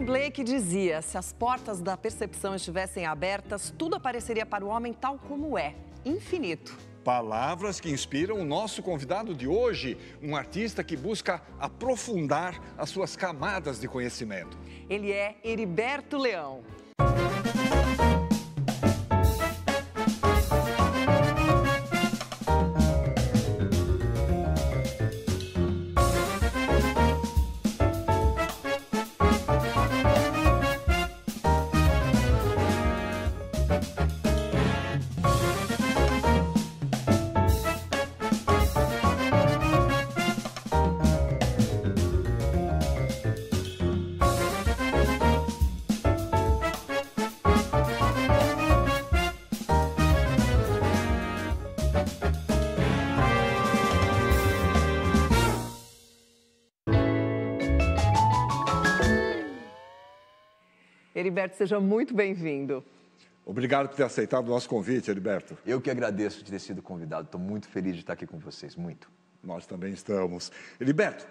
William Blake dizia: se as portas da percepção estivessem abertas, tudo apareceria para o homem tal como é, infinito. Palavras que inspiram o nosso convidado de hoje, um artista que busca aprofundar as suas camadas de conhecimento. Ele é Heriberto Leão. Heriberto, seja muito bem-vindo. Obrigado por ter aceitado o nosso convite, Heriberto. Eu que agradeço de ter sido convidado. Estou muito feliz de estar aqui com vocês, muito. Nós também estamos. Heriberto,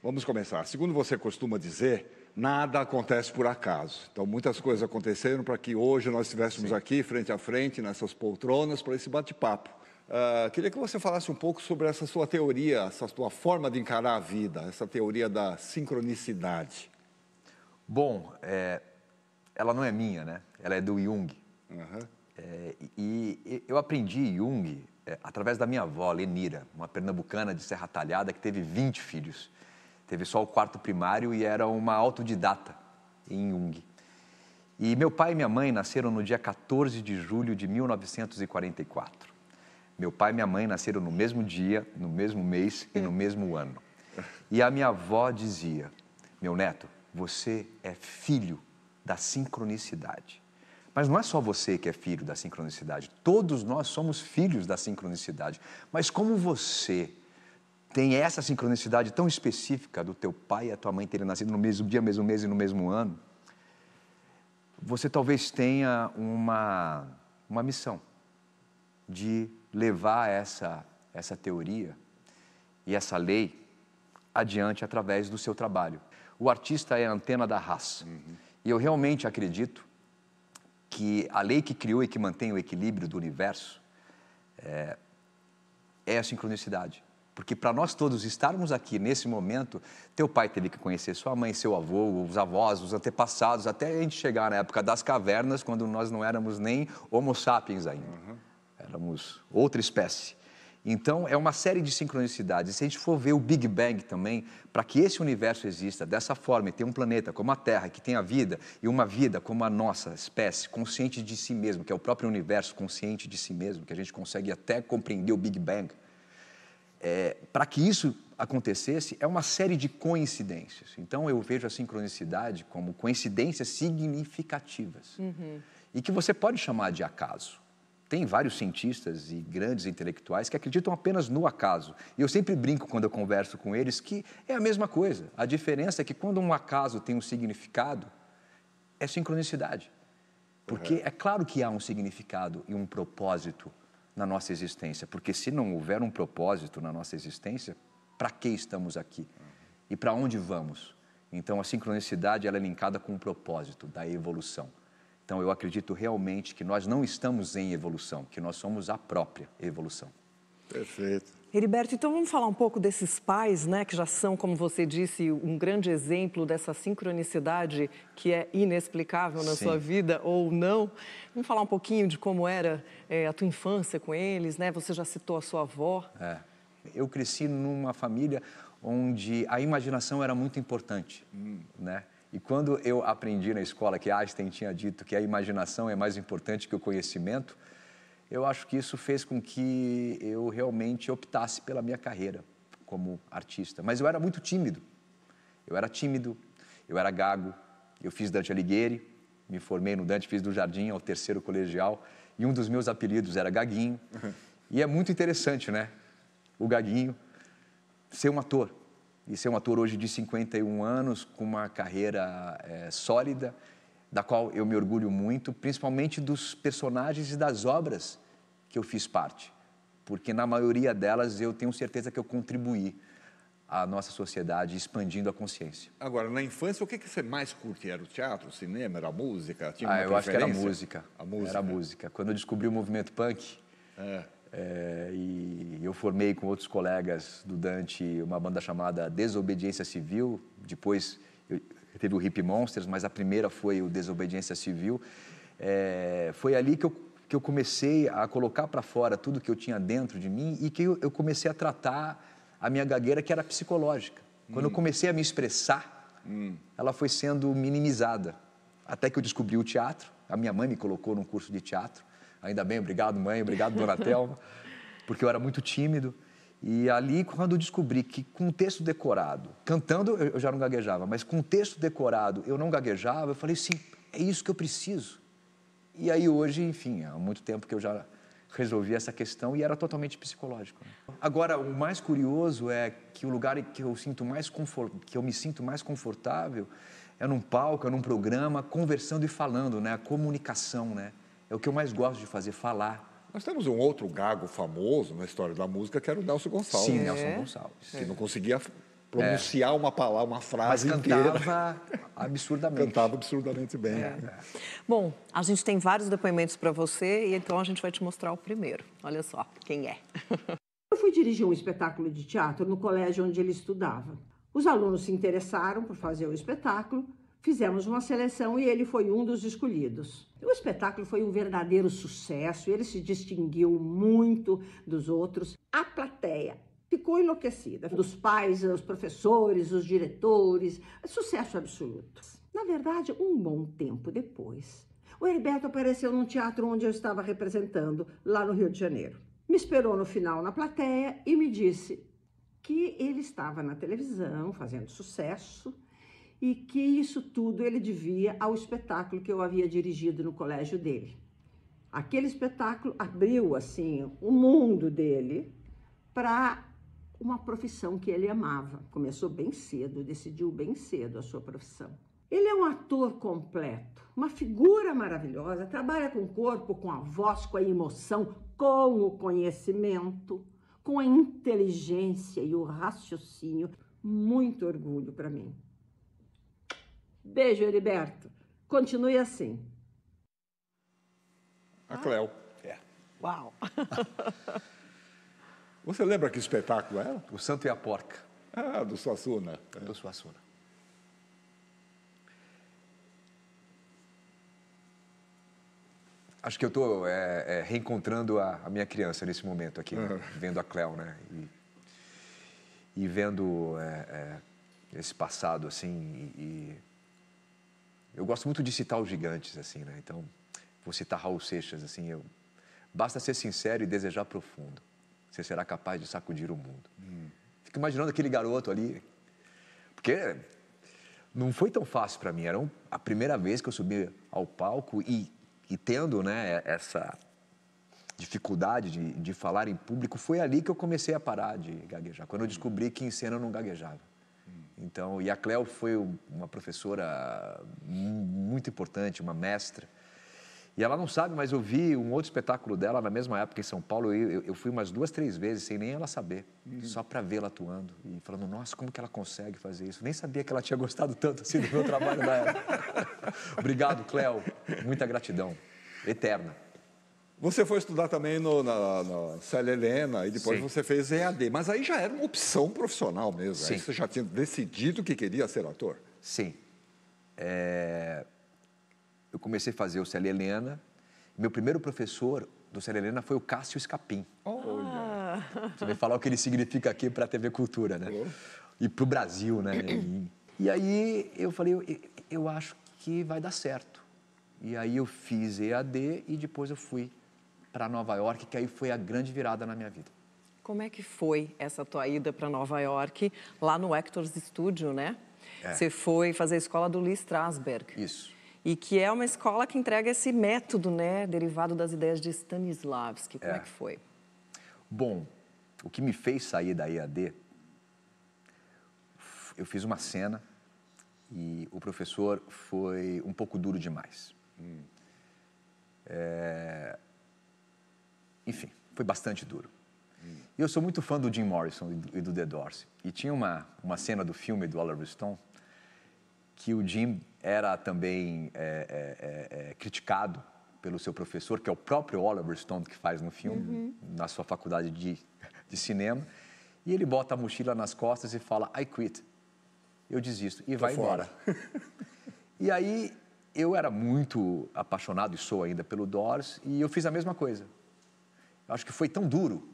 vamos começar. Segundo você costuma dizer, nada acontece por acaso. Então, muitas coisas aconteceram para que hoje nós estivéssemos Sim. aqui, frente a frente, nessas poltronas, para esse bate-papo. Uh, queria que você falasse um pouco sobre essa sua teoria, essa sua forma de encarar a vida, essa teoria da sincronicidade. Bom, é, ela não é minha, né? Ela é do Jung. Uhum. É, e, e eu aprendi Jung é, através da minha avó, Lenira, uma pernambucana de Serra Talhada que teve 20 filhos. Teve só o quarto primário e era uma autodidata em Jung. E meu pai e minha mãe nasceram no dia 14 de julho de 1944. Meu pai e minha mãe nasceram no mesmo dia, no mesmo mês e no mesmo ano. E a minha avó dizia: Meu neto, você é filho da sincronicidade. Mas não é só você que é filho da sincronicidade, todos nós somos filhos da sincronicidade. Mas como você tem essa sincronicidade tão específica do teu pai e a tua mãe terem nascido no mesmo dia, mesmo mês e no mesmo ano, você talvez tenha uma, uma missão de levar essa, essa teoria e essa lei adiante através do seu trabalho. O artista é a antena da raça. Uhum. E eu realmente acredito que a lei que criou e que mantém o equilíbrio do universo é, é a sincronicidade. Porque para nós todos estarmos aqui nesse momento, teu pai teve que conhecer sua mãe, seu avô, os avós, os antepassados, até a gente chegar na época das cavernas, quando nós não éramos nem homo sapiens ainda. Uhum. Éramos outra espécie. Então, é uma série de sincronicidades. E se a gente for ver o Big Bang também, para que esse universo exista dessa forma e ter um planeta como a Terra, que tem a vida, e uma vida como a nossa espécie, consciente de si mesmo, que é o próprio universo consciente de si mesmo, que a gente consegue até compreender o Big Bang, é, para que isso acontecesse, é uma série de coincidências. Então, eu vejo a sincronicidade como coincidências significativas. Uhum. E que você pode chamar de acaso. Tem vários cientistas e grandes intelectuais que acreditam apenas no acaso. E eu sempre brinco quando eu converso com eles que é a mesma coisa. A diferença é que quando um acaso tem um significado, é sincronicidade. Porque uhum. é claro que há um significado e um propósito na nossa existência. Porque se não houver um propósito na nossa existência, para que estamos aqui? Uhum. E para onde vamos? Então a sincronicidade ela é linkada com o propósito da evolução. Então, eu acredito realmente que nós não estamos em evolução, que nós somos a própria evolução. Perfeito. Heriberto, então vamos falar um pouco desses pais, né, que já são, como você disse, um grande exemplo dessa sincronicidade que é inexplicável na Sim. sua vida ou não. Vamos falar um pouquinho de como era é, a tua infância com eles, né? Você já citou a sua avó. É. Eu cresci numa família onde a imaginação era muito importante, hum. né? E quando eu aprendi na escola que Einstein tinha dito que a imaginação é mais importante que o conhecimento, eu acho que isso fez com que eu realmente optasse pela minha carreira como artista. Mas eu era muito tímido. Eu era tímido, eu era gago. Eu fiz Dante Alighieri, me formei no Dante, fiz do Jardim ao terceiro colegial. E um dos meus apelidos era Gaguinho. Uhum. E é muito interessante, né? O Gaguinho ser um ator e ser um ator hoje de 51 anos, com uma carreira é, sólida, da qual eu me orgulho muito, principalmente dos personagens e das obras que eu fiz parte, porque na maioria delas eu tenho certeza que eu contribuí à nossa sociedade, expandindo a consciência. Agora, na infância, o que, que você mais curte? Era o teatro, o cinema, era a música? Tinha ah, eu acho que era a música. A música. Era a música. Quando eu descobri o movimento punk, é. É, e eu formei com outros colegas do Dante uma banda chamada Desobediência Civil. Depois eu, teve o Hip Monsters, mas a primeira foi o Desobediência Civil. É, foi ali que eu, que eu comecei a colocar para fora tudo que eu tinha dentro de mim e que eu, eu comecei a tratar a minha gagueira, que era psicológica. Quando hum. eu comecei a me expressar, hum. ela foi sendo minimizada. Até que eu descobri o teatro. A minha mãe me colocou num curso de teatro. Ainda bem, obrigado, mãe, obrigado, dona Telma, porque eu era muito tímido. E ali, quando eu descobri que com o texto decorado, cantando eu já não gaguejava, mas com o texto decorado eu não gaguejava, eu falei assim: é isso que eu preciso. E aí, hoje, enfim, há muito tempo que eu já resolvi essa questão e era totalmente psicológico. Né? Agora, o mais curioso é que o lugar que eu sinto mais confort... que eu me sinto mais confortável é num palco, é num programa, conversando e falando, né? A comunicação, né? É o que eu mais gosto de fazer, falar. Nós temos um outro gago famoso na história da música, que era o Nelson Gonçalves. Sim, é. Nelson é. Gonçalves. Que não conseguia pronunciar é. uma palavra, uma frase Mas cantava inteira. absurdamente. Cantava absurdamente bem. É. É. Bom, a gente tem vários depoimentos para você então a gente vai te mostrar o primeiro. Olha só quem é. Eu fui dirigir um espetáculo de teatro no colégio onde ele estudava. Os alunos se interessaram por fazer o espetáculo Fizemos uma seleção e ele foi um dos escolhidos. O espetáculo foi um verdadeiro sucesso, ele se distinguiu muito dos outros. A plateia ficou enlouquecida. Dos pais, os professores, os diretores, sucesso absoluto. Na verdade, um bom tempo depois, o Heriberto apareceu num teatro onde eu estava representando, lá no Rio de Janeiro. Me esperou no final na plateia e me disse que ele estava na televisão fazendo sucesso e que isso tudo ele devia ao espetáculo que eu havia dirigido no colégio dele. Aquele espetáculo abriu assim o mundo dele para uma profissão que ele amava. Começou bem cedo, decidiu bem cedo a sua profissão. Ele é um ator completo, uma figura maravilhosa, trabalha com o corpo, com a voz, com a emoção, com o conhecimento, com a inteligência e o raciocínio. Muito orgulho para mim. Beijo, Heriberto. Continue assim. A Cleo. É. Uau! Você lembra que espetáculo era? O Santo e a Porca. Ah, do Suassuna. É. Do Suassuna. Acho que eu estou é, é, reencontrando a, a, minha criança nesse momento aqui, né? vendo a Cleo, né? E, e vendo é, é, esse passado, assim, e, e eu gosto muito de citar os gigantes, assim, né? Então, vou citar Raul Seixas, assim, eu, basta ser sincero e desejar profundo. Você será capaz de sacudir o mundo. Hum. Fico imaginando aquele garoto ali, porque não foi tão fácil para mim. Era um, a primeira vez que eu subi ao palco e, e tendo, né, essa dificuldade de, de falar em público, foi ali que eu comecei a parar de gaguejar. Quando eu descobri que em cena eu não gaguejava. Então, e a Cleo foi uma professora muito importante, uma mestra. E ela não sabe, mas eu vi um outro espetáculo dela na mesma época em São Paulo. Eu, eu fui umas duas, três vezes sem nem ela saber, uhum. só para vê-la atuando e falando: Nossa, como que ela consegue fazer isso? Nem sabia que ela tinha gostado tanto assim do meu trabalho da época. Obrigado, Cleo. Muita gratidão, eterna. Você foi estudar também no, na, na Célia Helena e depois Sim. você fez EAD, mas aí já era uma opção profissional mesmo. Sim. Aí você já tinha decidido que queria ser ator? Sim. É... Eu comecei a fazer o Célia Helena. Meu primeiro professor do Célia Helena foi o Cássio Escapim. Olha. Você vai falar o que ele significa aqui para a TV Cultura, né? E para o Brasil, né? E, e, aí eu falei, eu, eu acho que vai dar certo. E aí eu fiz EAD e depois eu fui para Nova York, que aí foi a grande virada na minha vida. Como é que foi essa tua ida para Nova York, lá no Hector's Studio, né? É. Você foi fazer a escola do Lee Strasberg. Isso. E que é uma escola que entrega esse método, né, derivado das ideias de Stanislavski. Como é, é que foi? Bom, o que me fez sair da EAD, eu fiz uma cena e o professor foi um pouco duro demais. Hum. É, enfim, foi bastante duro. E eu sou muito fã do Jim Morrison e do The Doors. E tinha uma, uma cena do filme do Oliver Stone que o Jim era também é, é, é, é, criticado pelo seu professor, que é o próprio Oliver Stone que faz no filme, uhum. na sua faculdade de, de cinema. E ele bota a mochila nas costas e fala, I quit. Eu desisto. E Tô vai fora. embora. e aí, eu era muito apaixonado, e sou ainda, pelo Doors, e eu fiz a mesma coisa acho que foi tão duro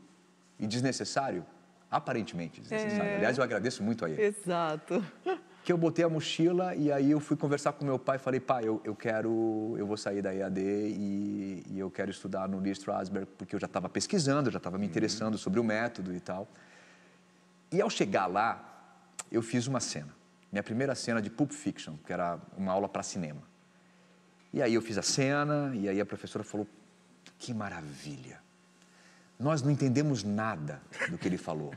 e desnecessário, aparentemente desnecessário. É. Aliás, eu agradeço muito a ele. Exato. Que eu botei a mochila e aí eu fui conversar com meu pai e falei, pai, eu, eu quero, eu vou sair da EAD e, e eu quero estudar no Lee Strasberg, porque eu já estava pesquisando, já estava me uhum. interessando uhum. sobre o método e tal. E ao chegar lá, eu fiz uma cena. Minha primeira cena de Pulp Fiction, que era uma aula para cinema. E aí eu fiz a cena, e aí a professora falou: que maravilha! Nós não entendemos nada do que ele falou,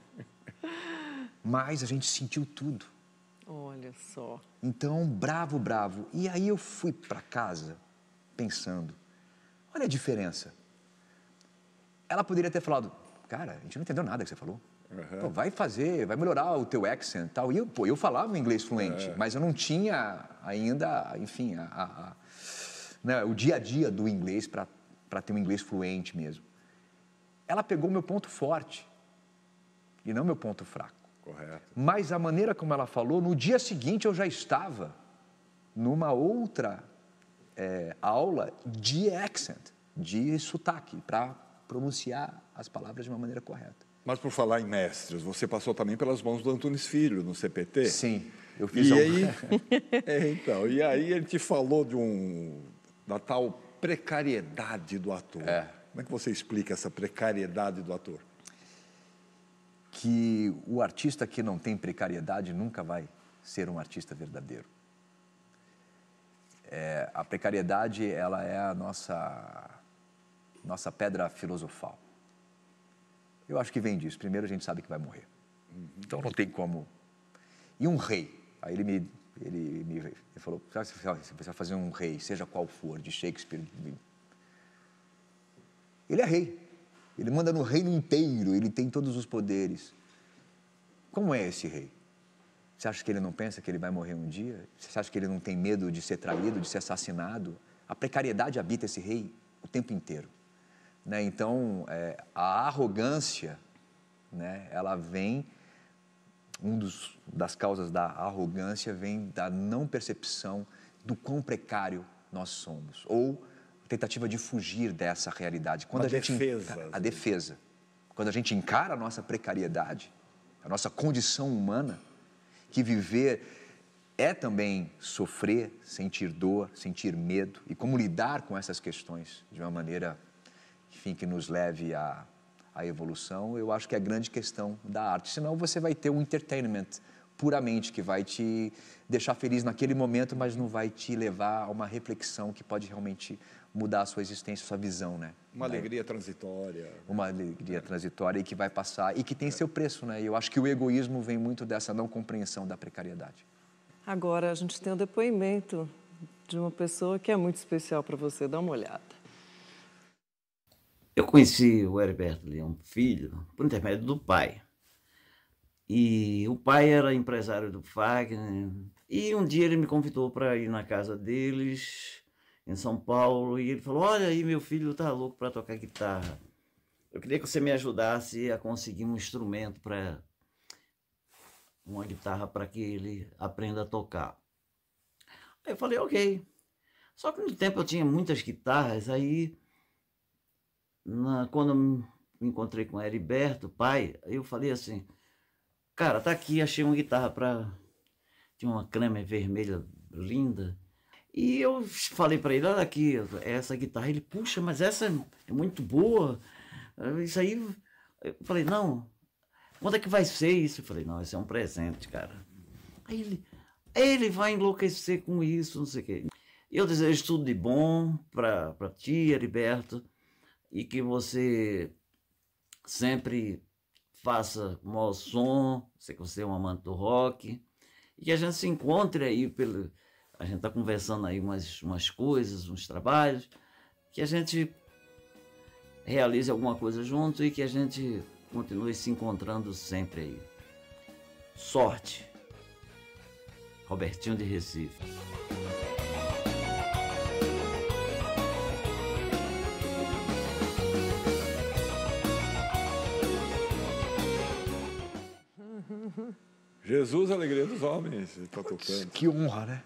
mas a gente sentiu tudo. Olha só. Então, bravo, bravo. E aí eu fui para casa pensando: olha a diferença. Ela poderia ter falado: cara, a gente não entendeu nada que você falou. Uhum. Pô, vai fazer, vai melhorar o teu accent e tal. E eu, pô, eu falava inglês fluente, uhum. mas eu não tinha ainda, enfim, a, a, a, né, o dia a dia do inglês para ter um inglês fluente mesmo ela pegou meu ponto forte e não meu ponto fraco. Correto. Mas a maneira como ela falou, no dia seguinte eu já estava numa outra é, aula de accent, de sotaque, para pronunciar as palavras de uma maneira correta. Mas por falar em mestres, você passou também pelas mãos do Antunes Filho no CPT. Sim, eu fiz. E um... aí, é, então, e aí ele te falou de um da tal precariedade do ator. É. Como é que você explica essa precariedade do ator? Que o artista que não tem precariedade nunca vai ser um artista verdadeiro. É, a precariedade ela é a nossa nossa pedra filosofal. Eu acho que vem disso. Primeiro a gente sabe que vai morrer, uhum. então não tem como. E um rei, aí ele me ele me ele falou, você vai fazer um rei, seja qual for, de Shakespeare, ele é rei. Ele manda no reino inteiro, ele tem todos os poderes. Como é esse rei? Você acha que ele não pensa que ele vai morrer um dia? Você acha que ele não tem medo de ser traído, de ser assassinado? A precariedade habita esse rei o tempo inteiro. Né? Então, é, a arrogância, né, ela vem, um dos, das causas da arrogância vem da não percepção do quão precário nós somos, ou tentativa de fugir dessa realidade. Quando Uma a gente defesa. a assim. defesa. Quando a gente encara a nossa precariedade, a nossa condição humana, que viver é também sofrer, sentir dor, sentir medo e como lidar com essas questões de uma maneira, enfim, que nos leve à, à evolução, eu acho que é a grande questão da arte. Senão você vai ter um entertainment puramente que vai te deixar feliz naquele momento, mas não vai te levar a uma reflexão que pode realmente mudar a sua existência, a sua visão, né? Uma né? alegria transitória. Uma alegria é. transitória e que vai passar e que tem é. seu preço, né? eu acho que o egoísmo vem muito dessa não compreensão da precariedade. Agora a gente tem um depoimento de uma pessoa que é muito especial para você, dá uma olhada. Eu conheci o Herberto Leão Filho por intermédio do pai. E o pai era empresário do Fagner. E um dia ele me convidou para ir na casa deles em São Paulo, e ele falou: Olha aí, meu filho tá louco para tocar guitarra. Eu queria que você me ajudasse a conseguir um instrumento para uma guitarra para que ele aprenda a tocar. Aí eu falei, ok. Só que no tempo eu tinha muitas guitarras, aí na, quando me encontrei com o Heriberto, pai, eu falei assim, cara, tá aqui, achei uma guitarra para... Tinha uma creme vermelha linda, e eu falei para ele, olha aqui, essa guitarra, ele, puxa, mas essa é muito boa. Isso aí. Eu falei, não, quando é que vai ser isso? Eu falei, não, isso é um presente, cara. Aí ele, ele vai enlouquecer com isso, não sei o quê. Eu desejo tudo de bom para ti, Heriberto, e que você sempre faça o maior som, sei que você é um amante do rock, e que a gente se encontre aí pelo a gente está conversando aí umas, umas coisas, uns trabalhos, que a gente realize alguma coisa junto e que a gente continue se encontrando sempre aí. Sorte! Robertinho de Recife. Jesus, alegria dos homens, está tocando. Que honra, né?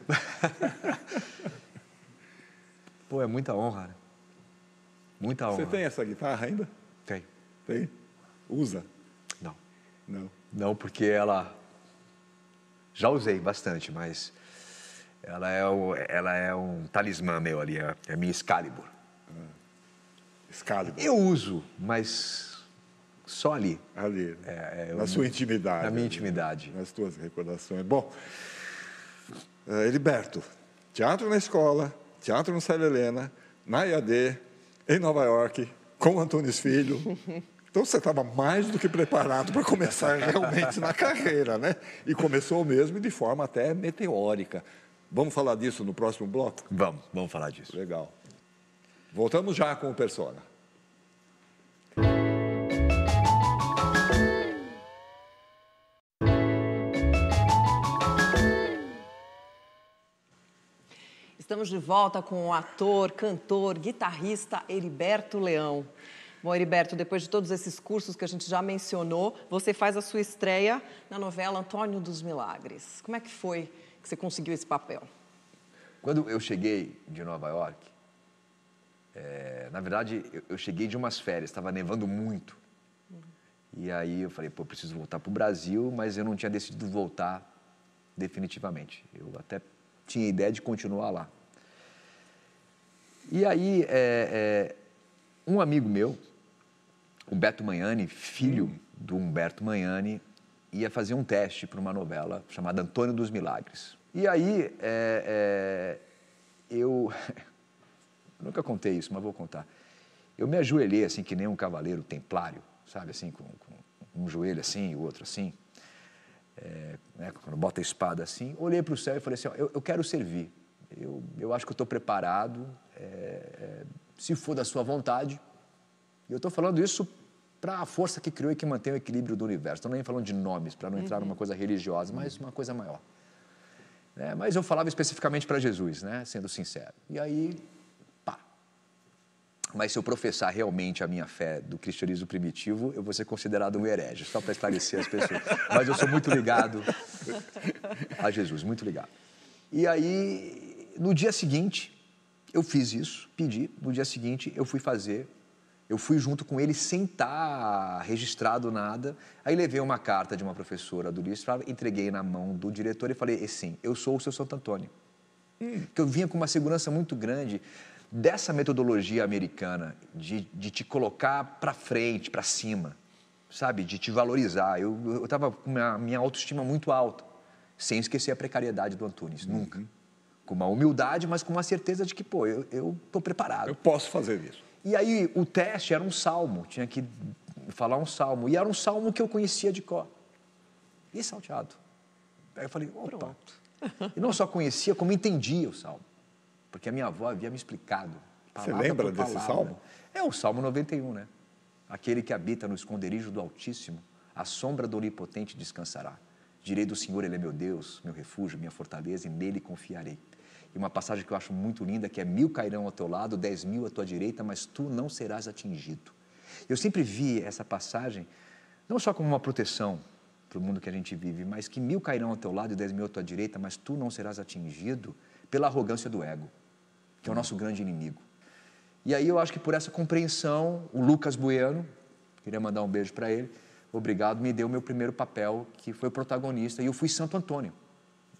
Pô, é muita honra, né? Muita honra. Você tem essa guitarra ainda? Tenho. Tem? Usa? Não. Não. Não, porque ela. Já usei bastante, mas ela é, o, ela é um talismã meu ali, é a é minha Excalibur. Ah. Excalibur. Eu uso, mas só ali. Ali. É, é, na eu, sua intimidade. Na minha intimidade. Nas tuas recordações. Bom. Eh, Heriberto, teatro na escola, teatro no Célia Helena, na IAD, em Nova York, com Antônio Filho. Então você estava mais do que preparado para começar realmente na carreira, né? E começou mesmo de forma até meteórica. Vamos falar disso no próximo bloco? Vamos, vamos falar disso. Legal. Voltamos já com o Persona. Estamos de volta com o ator, cantor, guitarrista Heriberto Leão. Bom, Heriberto, depois de todos esses cursos que a gente já mencionou, você faz a sua estreia na novela Antônio dos Milagres. Como é que foi que você conseguiu esse papel? Quando eu cheguei de Nova York, é, na verdade, eu, eu, cheguei de umas férias, estava nevando muito. Uhum. E aí eu falei, pô, eu preciso voltar para o Brasil, mas eu não tinha decidido voltar definitivamente. Eu até tinha ideia de continuar lá. E aí, é, é, um amigo meu, o Beto Manhani, filho hum. do Humberto Manhani, ia fazer um teste para uma novela chamada Antônio dos Milagres. E aí, é, é eu... eu nunca contei isso, mas vou contar. Eu me ajoelhei assim, que nem um cavaleiro templário, sabe, assim, com, com um joelho assim e o outro assim. É, né, quando bota a espada assim, olhei para o céu e falei assim: ó, eu, eu, quero servir eu, eu acho que eu estou preparado, é, é, se for da sua vontade. E eu estou falando isso para a força que criou e que mantém o equilíbrio do universo. Estou nem falando de nomes, para não entrar uhum. numa coisa religiosa, mas uma coisa maior. Né, mas eu falava especificamente para Jesus, né? sendo sincero. E aí, pá. Mas se eu professar realmente a minha fé do cristianismo primitivo, eu vou ser considerado um herege, só para esclarecer as pessoas. Mas eu sou muito ligado a Jesus, muito ligado. E aí, no dia seguinte, eu fiz isso, pedi. No dia seguinte, eu fui fazer. Eu fui junto com ele sem estar tá registrado nada. Aí levei uma carta de uma professora do Luiz entreguei na mão do diretor e falei: e, sim, eu sou o seu Santo Antônio. Hum. Que eu vinha com uma segurança muito grande dessa metodologia americana de, de te colocar para frente, para cima, sabe? De te valorizar. Eu estava com a minha, minha autoestima muito alta, sem esquecer a precariedade do Antunes, uhum. nunca com uma humildade, mas com uma certeza de que, pô, eu estou preparado. Eu posso fazer isso. E aí o teste era um salmo, tinha que falar um salmo. E era um salmo que eu conhecia de cor. E salteado. Aí eu falei, opa. Pronto. E não só conhecia, como entendia o salmo. Porque a minha avó havia me explicado. Você lembra desse salmo? É o Salmo 91, né? Aquele que habita no esconderijo do Altíssimo, a sombra do Onipotente descansará. Direi do Senhor, Ele é meu Deus, meu refúgio, minha fortaleza, e nele confiarei. E uma passagem que eu acho muito linda, que é mil cairão ao teu lado, dez mil à tua direita, mas tu não serás atingido. Eu sempre vi essa passagem, não só como uma proteção para o mundo que a gente vive, mas que mil cairão ao teu lado e dez mil à tua direita, mas tu não serás atingido pela arrogância do ego, que é o nosso grande inimigo. E aí eu acho que por essa compreensão, o Lucas Bueno, queria mandar um beijo para ele, obrigado, me deu meu primeiro papel, que foi o protagonista, e eu fui Santo Antônio,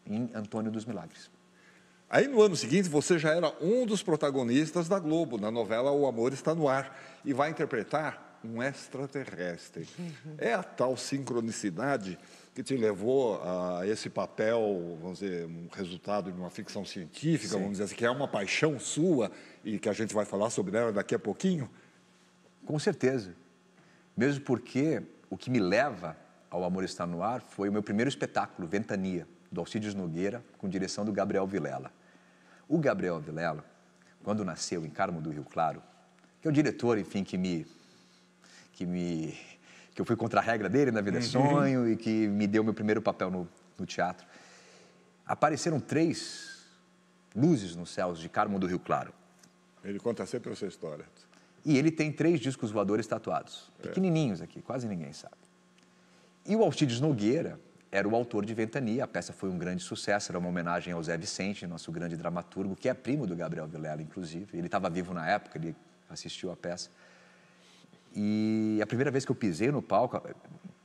em Antônio dos Milagres. Aí no ano seguinte você já era um dos protagonistas da Globo, na novela O Amor Está no Ar, e vai interpretar um extraterrestre. Uhum. É a tal sincronicidade que te levou a esse papel, vamos dizer, um resultado de uma ficção científica, Sim. vamos dizer assim, que é uma paixão sua e que a gente vai falar sobre ela daqui a pouquinho? Com certeza. Mesmo porque o que me leva ao Amor Está No Ar foi o meu primeiro espetáculo, Ventania, do Alcides Nogueira, com direção do Gabriel Vilela. O Gabriel Vilela, quando nasceu em Carmo do Rio Claro, que é o diretor, enfim, que me. que me. que eu fui contra a regra dele na vida é uhum. sonho e que me deu meu primeiro papel no, no teatro. Apareceram três luzes nos céus de Carmo do Rio Claro. Ele conta sempre essa história. E ele tem três discos voadores tatuados, é. pequenininhos aqui, quase ninguém sabe. E o Altides Nogueira, era o autor de Ventania. A peça foi um grande sucesso, era uma homenagem ao Zé Vicente, nosso grande dramaturgo, que é primo do Gabriel Vilela, inclusive. Ele estava vivo na época, ele assistiu a peça. E a primeira vez que eu pisei no palco,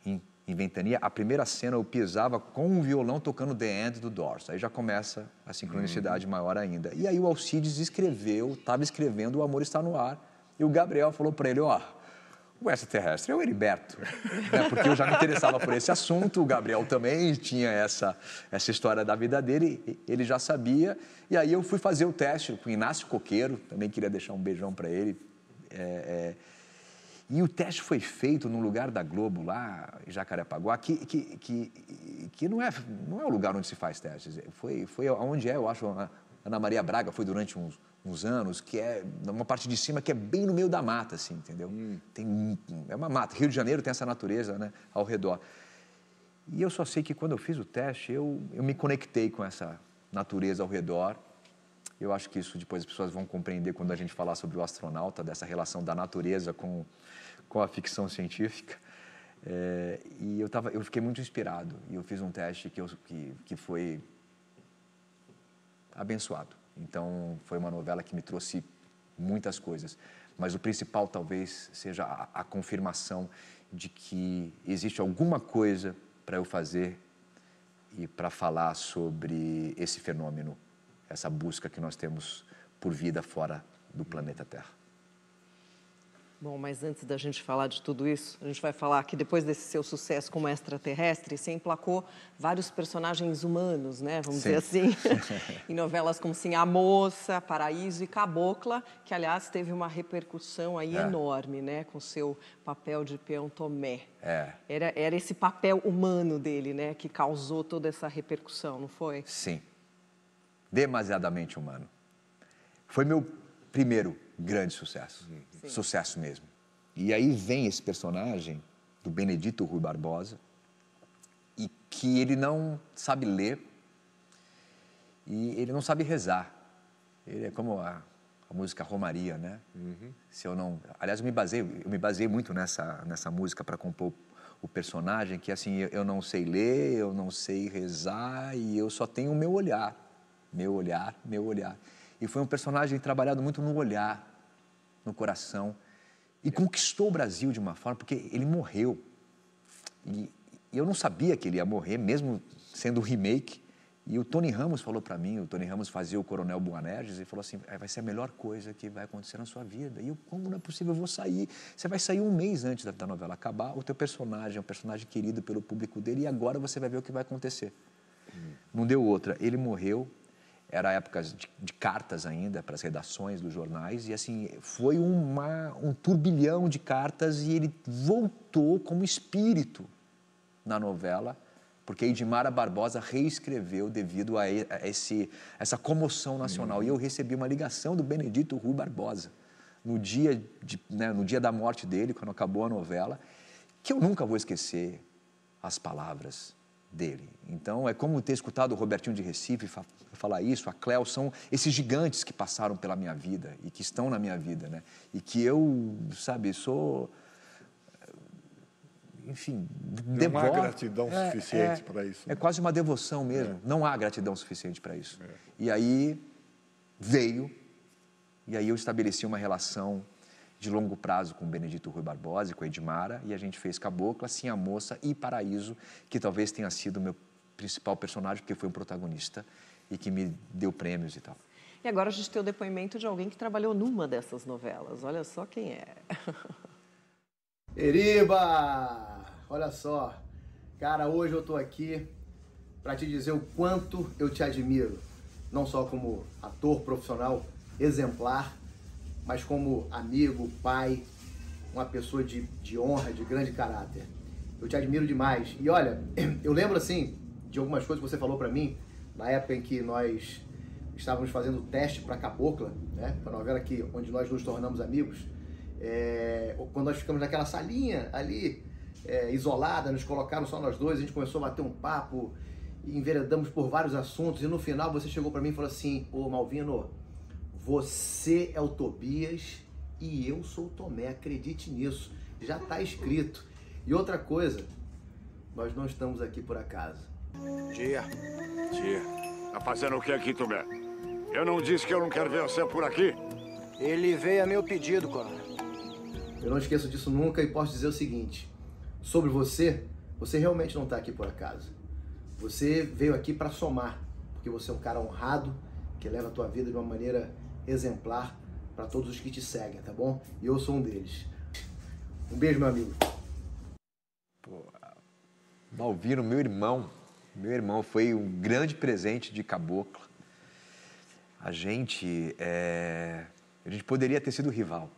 em, em Ventania, a primeira cena eu pisava com um violão tocando The End do Dorso, Aí já começa a sincronicidade uhum. maior ainda. E aí o Alcides escreveu, estava escrevendo O Amor Está No Ar, e o Gabriel falou para ele, ó... Oh, o extraterrestre é o Heriberto, né? porque eu já me interessava por esse assunto, o Gabriel também tinha essa, essa história da vida dele, ele já sabia, e aí eu fui fazer o teste com o Inácio Coqueiro, também queria deixar um beijão para ele, é, é... e o teste foi feito num lugar da Globo lá, em Jacarepaguá, que, que, que, que não, é, não é o lugar onde se faz testes, foi, foi onde é, eu acho, Ana Maria Braga, foi durante uns uns anos, que é uma parte de cima que é bem no meio da mata, assim, entendeu? Hum. Tem, é uma mata. Rio de Janeiro tem essa natureza né, ao redor. E eu só sei que quando eu fiz o teste, eu, eu me conectei com essa natureza ao redor. Eu acho que isso depois as pessoas vão compreender quando a gente falar sobre o astronauta, dessa relação da natureza com, com a ficção científica. É, e eu, tava, eu fiquei muito inspirado e eu fiz um teste que, eu, que, que foi abençoado. Então, foi uma novela que me trouxe muitas coisas. Mas o principal talvez seja a, a confirmação de que existe alguma coisa para eu fazer e para falar sobre esse fenômeno, essa busca que nós temos por vida fora do planeta Terra. Bom, mas antes da gente falar de tudo isso, a gente vai falar que depois desse seu sucesso como extraterrestre, você emplacou vários personagens humanos, né? Vamos Sim. dizer assim. em novelas como assim, A Moça, Paraíso e Cabocla, que aliás teve uma repercussão aí é. enorme, né? Com seu papel de peão Tomé. É. Era, era esse papel humano dele, né? Que causou toda essa repercussão, não foi? Sim. Demasiadamente humano. Foi meu primeiro grande sucesso. Uhum. Sim. Sucesso mesmo. E aí vem esse personagem do Benedito Rui Barbosa e que ele não sabe ler e ele não sabe rezar. Ele é como a, a música Romaria, né? Uhum. Se eu não, aliás, eu me basei, eu me basei muito nessa nessa música para compor o personagem que assim eu, eu não sei ler, eu não sei rezar e eu só tenho o meu olhar, meu olhar, meu olhar. E foi um personagem trabalhado muito no olhar, no coração. E conquistou o Brasil de uma forma, porque ele morreu. E, e eu não sabia que ele ia morrer, mesmo sendo um remake. E o Tony Ramos falou para mim, o Tony Ramos fazia o Coronel Buanerges, e falou assim, é, vai ser a melhor coisa que vai acontecer na sua vida. E eu, como não é possível, eu vou sair. Você vai sair um mês antes da, da novela acabar, o teu personagem é um personagem querido pelo público dele e agora você vai ver o que vai acontecer. Hum. Não deu outra. Ele morreu, era épocas de, de, cartas ainda para as redações dos jornais e assim foi uma, um turbilhão de cartas e ele voltou como espírito na novela porque Edmara Barbosa reescreveu devido a, esse, essa comoção nacional e eu recebi uma ligação do Benedito Rui Barbosa no dia de, né, no dia da morte dele quando acabou a novela que eu nunca vou esquecer as palavras dele. Então, é como ter escutado o Robertinho de Recife falar isso, a Cleo, são esses gigantes que passaram pela minha vida e que estão na minha vida, né? E que eu, sabe, sou. Eh, enfim, devoro. Não há gratidão é, suficiente é, para isso. É né? É quase uma devoção mesmo. É. Não há gratidão suficiente para isso. É. E aí veio, e aí eu estabeleci uma relação de longo prazo com Benedito Rui Barbosa e com Edmara, e a gente fez Cabocla, Sim a Moça e Paraíso, que talvez tenha sido meu principal personagem, porque foi um protagonista e que me deu prêmios e tal. E agora a gente tem o depoimento de alguém que trabalhou numa dessas novelas. Olha só quem é. Eriba! Olha só. Cara, hoje eu tô aqui para te dizer o quanto eu te admiro. Não só como ator profissional exemplar, mas como amigo, pai, uma pessoa de, de honra, de grande caráter. Eu te admiro demais. E olha, eu lembro assim de algumas coisas que você falou para mim na época em que nós estávamos fazendo o teste para Cabocla, né? Para novela que onde nós nos tornamos amigos. É, quando nós ficamos naquela salinha ali é, isolada, nos colocaram só nós dois, a gente começou a bater um papo, enveredamos por vários assuntos e no final você chegou para mim e falou assim: "Ô Malvino, você é o Tobias e eu sou o Tomé, acredite nisso, já está escrito. E outra coisa, nós não estamos aqui por acaso. Tia, Tia, tá fazendo o que aqui, Tomé? Eu não disse que eu não quero ver você por aqui? Ele veio a meu pedido, coronel. Eu não esqueço disso nunca e posso dizer o seguinte: sobre você, você realmente não está aqui por acaso. Você veio aqui para somar, porque você é um cara honrado que leva a tua vida de uma maneira exemplar para todos os que te seguem, tá bom? E eu sou um deles. Um beijo, meu amigo. Pô, Malvino, meu irmão, meu irmão foi um grande presente de caboclo. A gente, é... a gente poderia ter sido rival.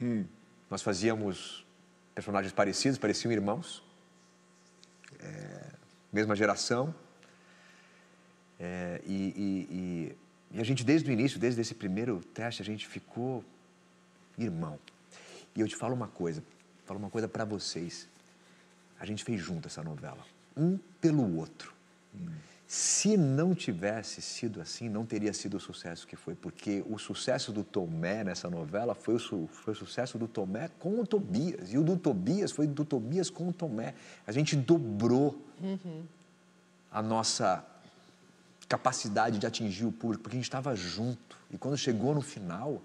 Hum. Nós fazíamos personagens parecidos, pareciam irmãos, é... mesma geração. É... E, e, e e a gente, desde o início, desde esse primeiro teste, a gente ficou irmão. E eu te falo uma coisa, falo uma coisa para vocês. A gente fez junto essa novela, um pelo outro. Hum. Se não tivesse sido assim, não teria sido o sucesso que foi, porque o sucesso do Tomé nessa novela foi o, su foi o sucesso do Tomé com o Tobias, e o do Tobias foi do Tobias com o Tomé. A gente dobrou uhum. a nossa capacidade de atingir o público, porque a gente estava junto. E quando chegou no final,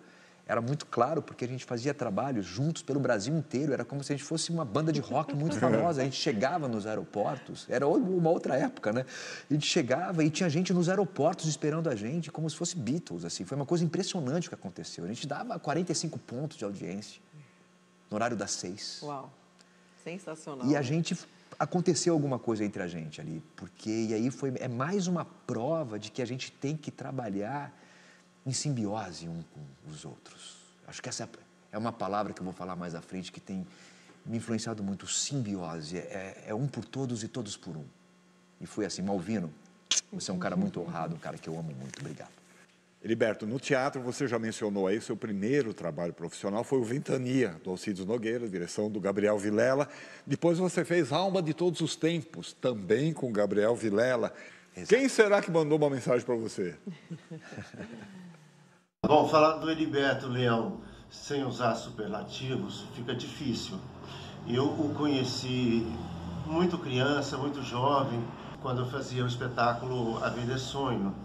era muito claro, porque a gente fazia trabalho juntos pelo Brasil inteiro. Era como se a gente fosse uma banda de rock muito famosa. A gente chegava nos aeroportos, era uma outra época, né? A gente chegava e tinha gente nos aeroportos esperando a gente, como se fosse Beatles, assim. Foi uma coisa impressionante o que aconteceu. A gente dava 45 pontos de audiência no horário das seis. Uau! Sensacional. E a gente aconteceu alguma coisa entre a gente ali, porque e aí foi é mais uma prova de que a gente tem que trabalhar em simbiose um com os outros. Acho que essa é, é uma palavra que eu vou falar mais à frente que tem me influenciado muito, simbiose, é, é um por todos e todos por um. E foi assim, Malvino, você é um cara muito honrado, um cara que eu amo muito, obrigado. Heriberto, no teatro você já mencionou aí, seu primeiro trabalho profissional foi o Ventania, do Alcides Nogueira, direção do Gabriel Vilela. Depois você fez Alma de Todos os Tempos, também com Gabriel Vilela. Exato. Quem será que mandou uma mensagem para você? Bom, falar do Heriberto Leão sem usar superlativos fica difícil. Eu o conheci muito criança, muito jovem, quando eu fazia o espetáculo A Vida é Sonho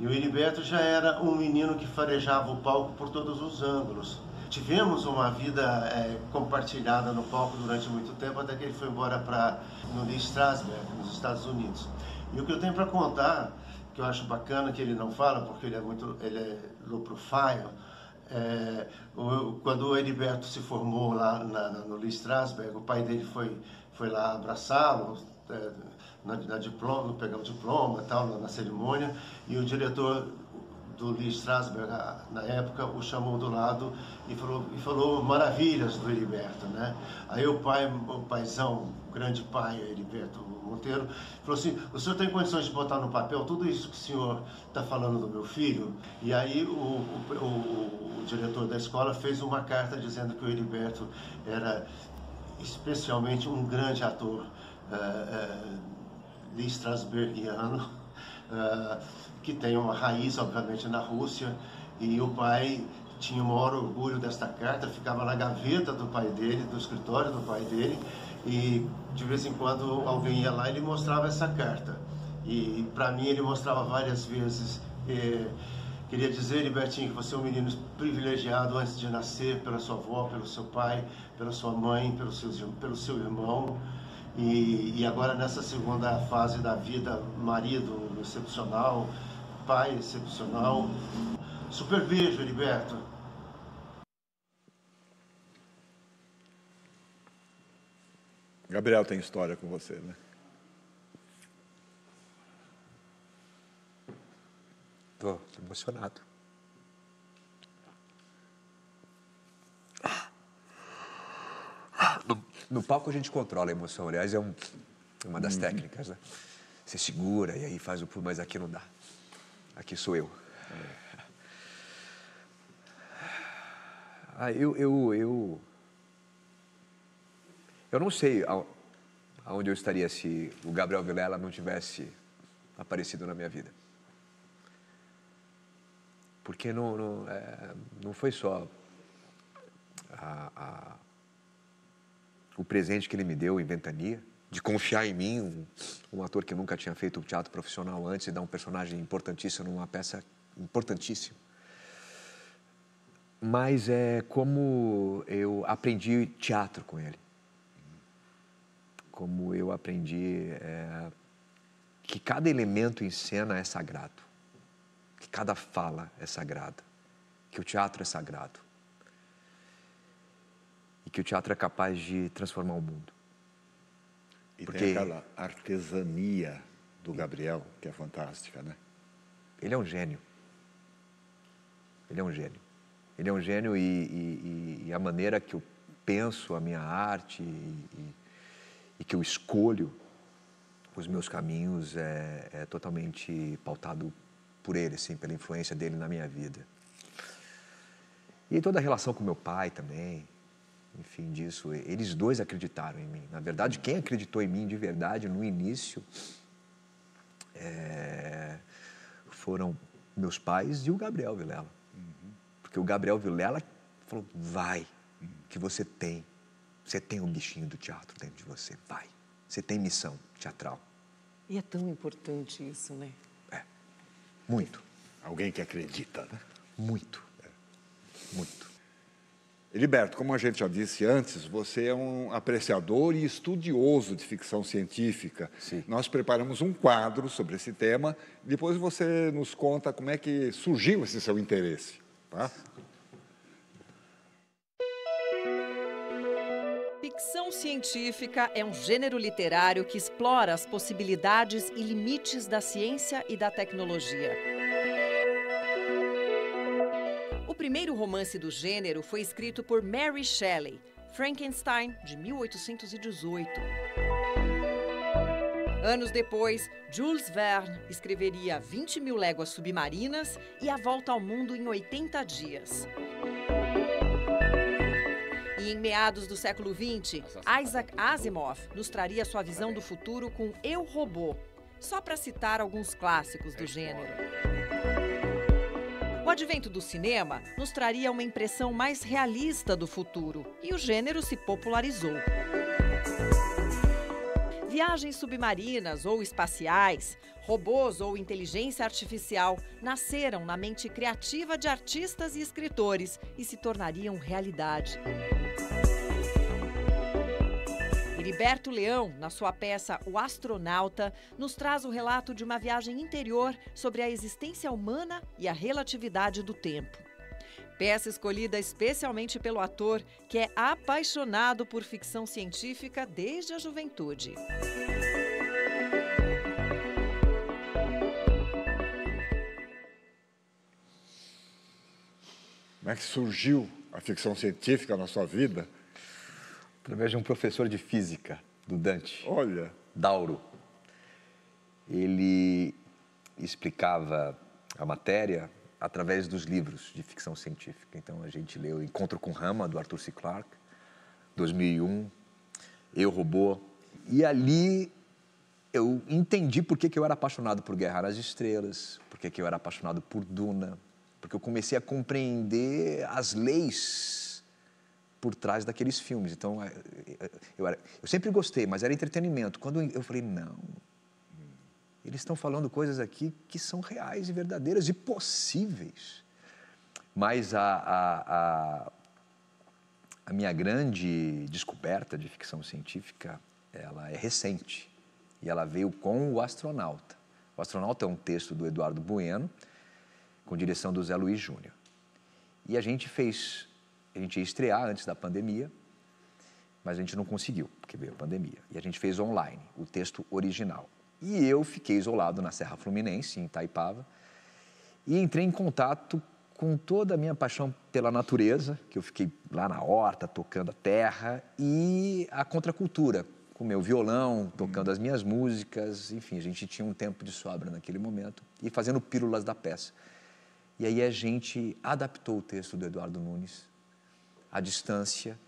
e o Heriberto já era um menino que farejava o palco por todos os ângulos. Tivemos uma vida é, compartilhada no palco durante muito tempo, até que ele foi embora para Lee Strasberg, nos Estados Unidos. E o que eu tenho para contar, que eu acho bacana que ele não fala, porque ele é muito ele é low profile, é, o, quando o Heriberto se formou lá na, na, no Lee Strasberg, o pai dele foi, foi lá abraçá-lo, é, na, na diploma, o diploma tal, na, na, cerimônia, e o diretor do Lee Strasberg, na época, o chamou do lado e falou, e falou maravilhas do Heriberto, né? Aí o pai, o paizão, o grande pai, Heriberto Monteiro, falou assim, o senhor tem condições de botar no papel tudo isso que o senhor está falando do meu filho? E aí o, o, o, o diretor da escola fez uma carta dizendo que o Heriberto era especialmente um grande ator, Uh, uh, de Strasbergiano, uh, eh, que tem uma raiz, obviamente, na Rússia, e o pai tinha o maior orgulho desta carta, ficava na gaveta do pai dele, do escritório do pai dele, e de vez em quando alguém ia lá e ele mostrava essa carta. E para mim ele mostrava várias vezes. Queria dizer, Libertinho, que você é um menino privilegiado antes de nascer, pela sua avó, pelo seu pai, pela sua mãe, pelo seu, pelo seu irmão. E, e agora nessa segunda fase da vida, marido excepcional, pai excepcional. Super beijo, Heriberto. Gabriel tem história com você, né? Estou emocionado. Ah. Ah. Não, no palco a gente controla a emoção, aliás, é um, é uma das uhum. técnicas, né? Você segura e aí faz o pulo, mas aqui não dá. Aqui sou eu. Ah, eu, eu, eu, eu não sei aonde eu estaria se o Gabriel Vilela não tivesse aparecido na minha vida. Porque não, não, é, não foi só a, o presente que ele me deu em Ventania, de confiar em mim, um, um ator que nunca tinha feito teatro profissional antes, e dar um personagem importantíssimo numa peça importantíssima. Mas é como eu aprendi teatro com ele. Como eu aprendi é, que cada elemento em cena é sagrado, que cada fala é sagrada, que o teatro é sagrado e que o teatro é capaz de transformar o mundo. E Porque... tem aquela artesania do Gabriel, que é fantástica, né? Ele é um gênio. Ele é um gênio. Ele é um gênio e, e, e a maneira que eu penso a minha arte e, e que eu escolho os meus caminhos é, é, totalmente pautado por ele, assim, pela influência dele na minha vida. E toda a relação com meu pai também enfim, disso. Eles dois acreditaram em mim. Na verdade, quem acreditou em mim de verdade no início é, foram meus pais e o Gabriel Vilela. Uhum. Porque o Gabriel Vilela falou: vai, uhum. que você tem. Você tem o um bichinho do teatro dentro de você, vai. Você tem missão teatral. E é tão importante isso, né? É. Muito. Alguém que acredita, né? Muito. É. Muito. Heriberto, como a gente já disse antes, você é um apreciador e estudioso de ficção científica. Sim. Nós preparamos um quadro sobre esse tema. Depois você nos conta como é que surgiu esse seu interesse. Tá? Ficção científica é um gênero literário que explora as possibilidades e limites da ciência e da tecnologia. romance do gênero foi escrito por Mary Shelley, Frankenstein, de 1818. Anos depois, Jules Verne escreveria 20 mil léguas submarinas e A Volta ao Mundo em 80 dias. E em meados do século XX, Isaac Asimov nos traria sua visão do futuro com Eu Robô, só para citar alguns clássicos do gênero advento do cinema nos traria uma impressão mais realista do futuro e o gênero se popularizou. Viagens submarinas ou espaciais, robôs ou inteligência artificial nasceram na mente criativa de artistas e escritores e se tornariam realidade. Gilberto Leão, na sua peça O Astronauta, nos traz o relato de uma viagem interior sobre a existência humana e a relatividade do tempo. Peça escolhida especialmente pelo ator, que é apaixonado por ficção científica desde a juventude. Como é que surgiu a ficção científica na sua vida? através de um professor de física do Dante. Olha. Dauro. Ele explicava a matéria através dos livros de ficção científica. Então a gente leu Encontro com Rama, do Arthur C. Clarke, 2001, Eu Robô. E ali eu entendi por que, que eu era apaixonado por Guerra nas Estrelas, por que, que eu era apaixonado por Duna, porque eu comecei a compreender as leis por trás daqueles filmes. Então, é, é, eu, era, eu sempre gostei, mas era entretenimento. Quando eu falei, não, eles estão falando coisas aqui que são reais e verdadeiras e possíveis. Mas a, a, a, a minha grande descoberta de ficção científica, ela é recente e ela veio com o astronauta. O astronauta é um texto do Eduardo Bueno, com direção do Zé Luiz Júnior. E a gente fez a gente ia estrear antes da pandemia, mas a gente não conseguiu, porque veio a pandemia. E a gente fez online, o texto original. E eu fiquei isolado na Serra Fluminense, em Itaipava, e entrei em contato com toda a minha paixão pela natureza, que eu fiquei lá na horta, tocando a terra, e a contracultura, com meu violão, tocando hum. as minhas músicas, enfim, a gente tinha um tempo de sobra naquele momento, e fazendo pílulas da peça. E aí a gente adaptou o texto do Eduardo Nunes à distância,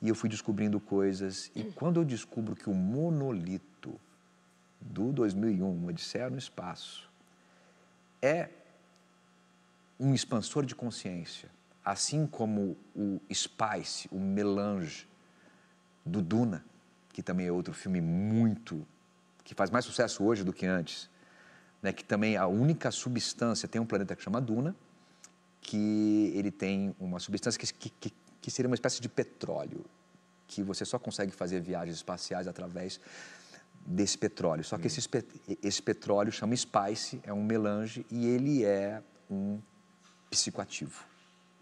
e eu fui descobrindo coisas. E quando eu descubro que o monolito do 2001, uma Odisseia no Espaço, é um expansor de consciência, assim como o Spice, o Melange do Duna, que também é outro filme muito que faz mais sucesso hoje do que antes, né? Que também é a única substância tem um planeta que chama Duna, que ele tem uma substância que, que, que que seria uma espécie de petróleo, que você só consegue fazer viagens espaciais através desse petróleo. Só que hum. esse, esse petróleo chama Spice, é um melange e ele é um psicoativo.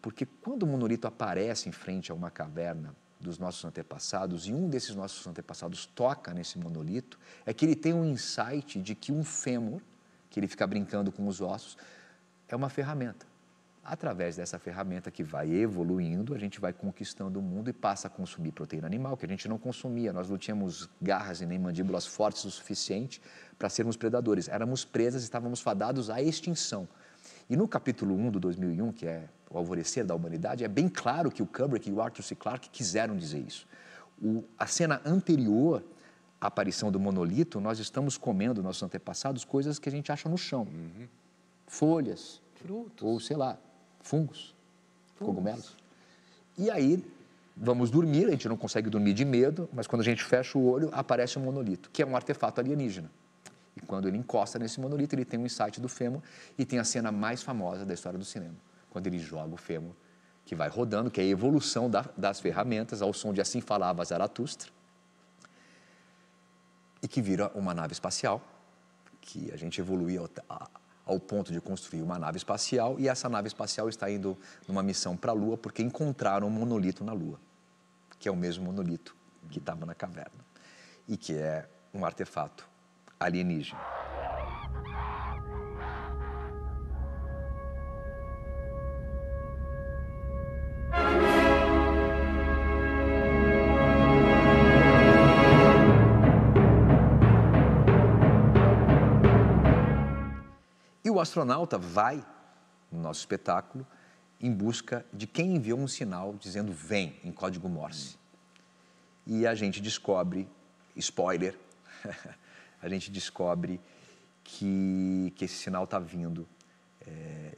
Porque quando o monolito aparece em frente a uma caverna dos nossos antepassados e um desses nossos antepassados toca nesse monolito, é que ele tem um insight de que um fêmur, que ele fica brincando com os ossos, é uma ferramenta. Através dessa ferramenta que vai evoluindo, a gente vai conquistando o mundo e passa a consumir proteína animal, que a gente não consumia. Nós não tínhamos garras e nem mandíbulas fortes o suficiente para sermos predadores. Éramos presas, estávamos fadados à extinção. E no capítulo 1 do 2001, que é O Alvorecer da Humanidade, é bem claro que o Kubrick e o Arthur C. Clarke quiseram dizer isso. O, a cena anterior à aparição do monolito, nós estamos comendo, nossos antepassados, coisas que a gente acha no chão. Uhum. Folhas. Frutos. Ou, sei lá, Fungos, Fungos, cogumelos. E aí, vamos dormir, a gente não consegue dormir de medo, mas quando a gente fecha o olho, aparece um monolito, que é um artefato alienígena. E quando ele encosta nesse monolito, ele tem um insight do fêmur e tem a cena mais famosa da história do cinema, quando ele joga o fêmur, que vai rodando, que é a evolução da, das ferramentas, ao som de Assim Falava Zaratustra, e que vira uma nave espacial, que a gente evolui ao ponto de construir uma nave espacial e essa nave espacial está indo numa missão para a Lua porque encontraram um monolito na Lua, que é o mesmo monolito que estava na caverna e que é um artefato alienígena. o astronauta vai no nosso espetáculo em busca de quem enviou um sinal dizendo vem em código Morse. E a gente descobre, spoiler, a gente descobre que, que esse sinal está vindo é,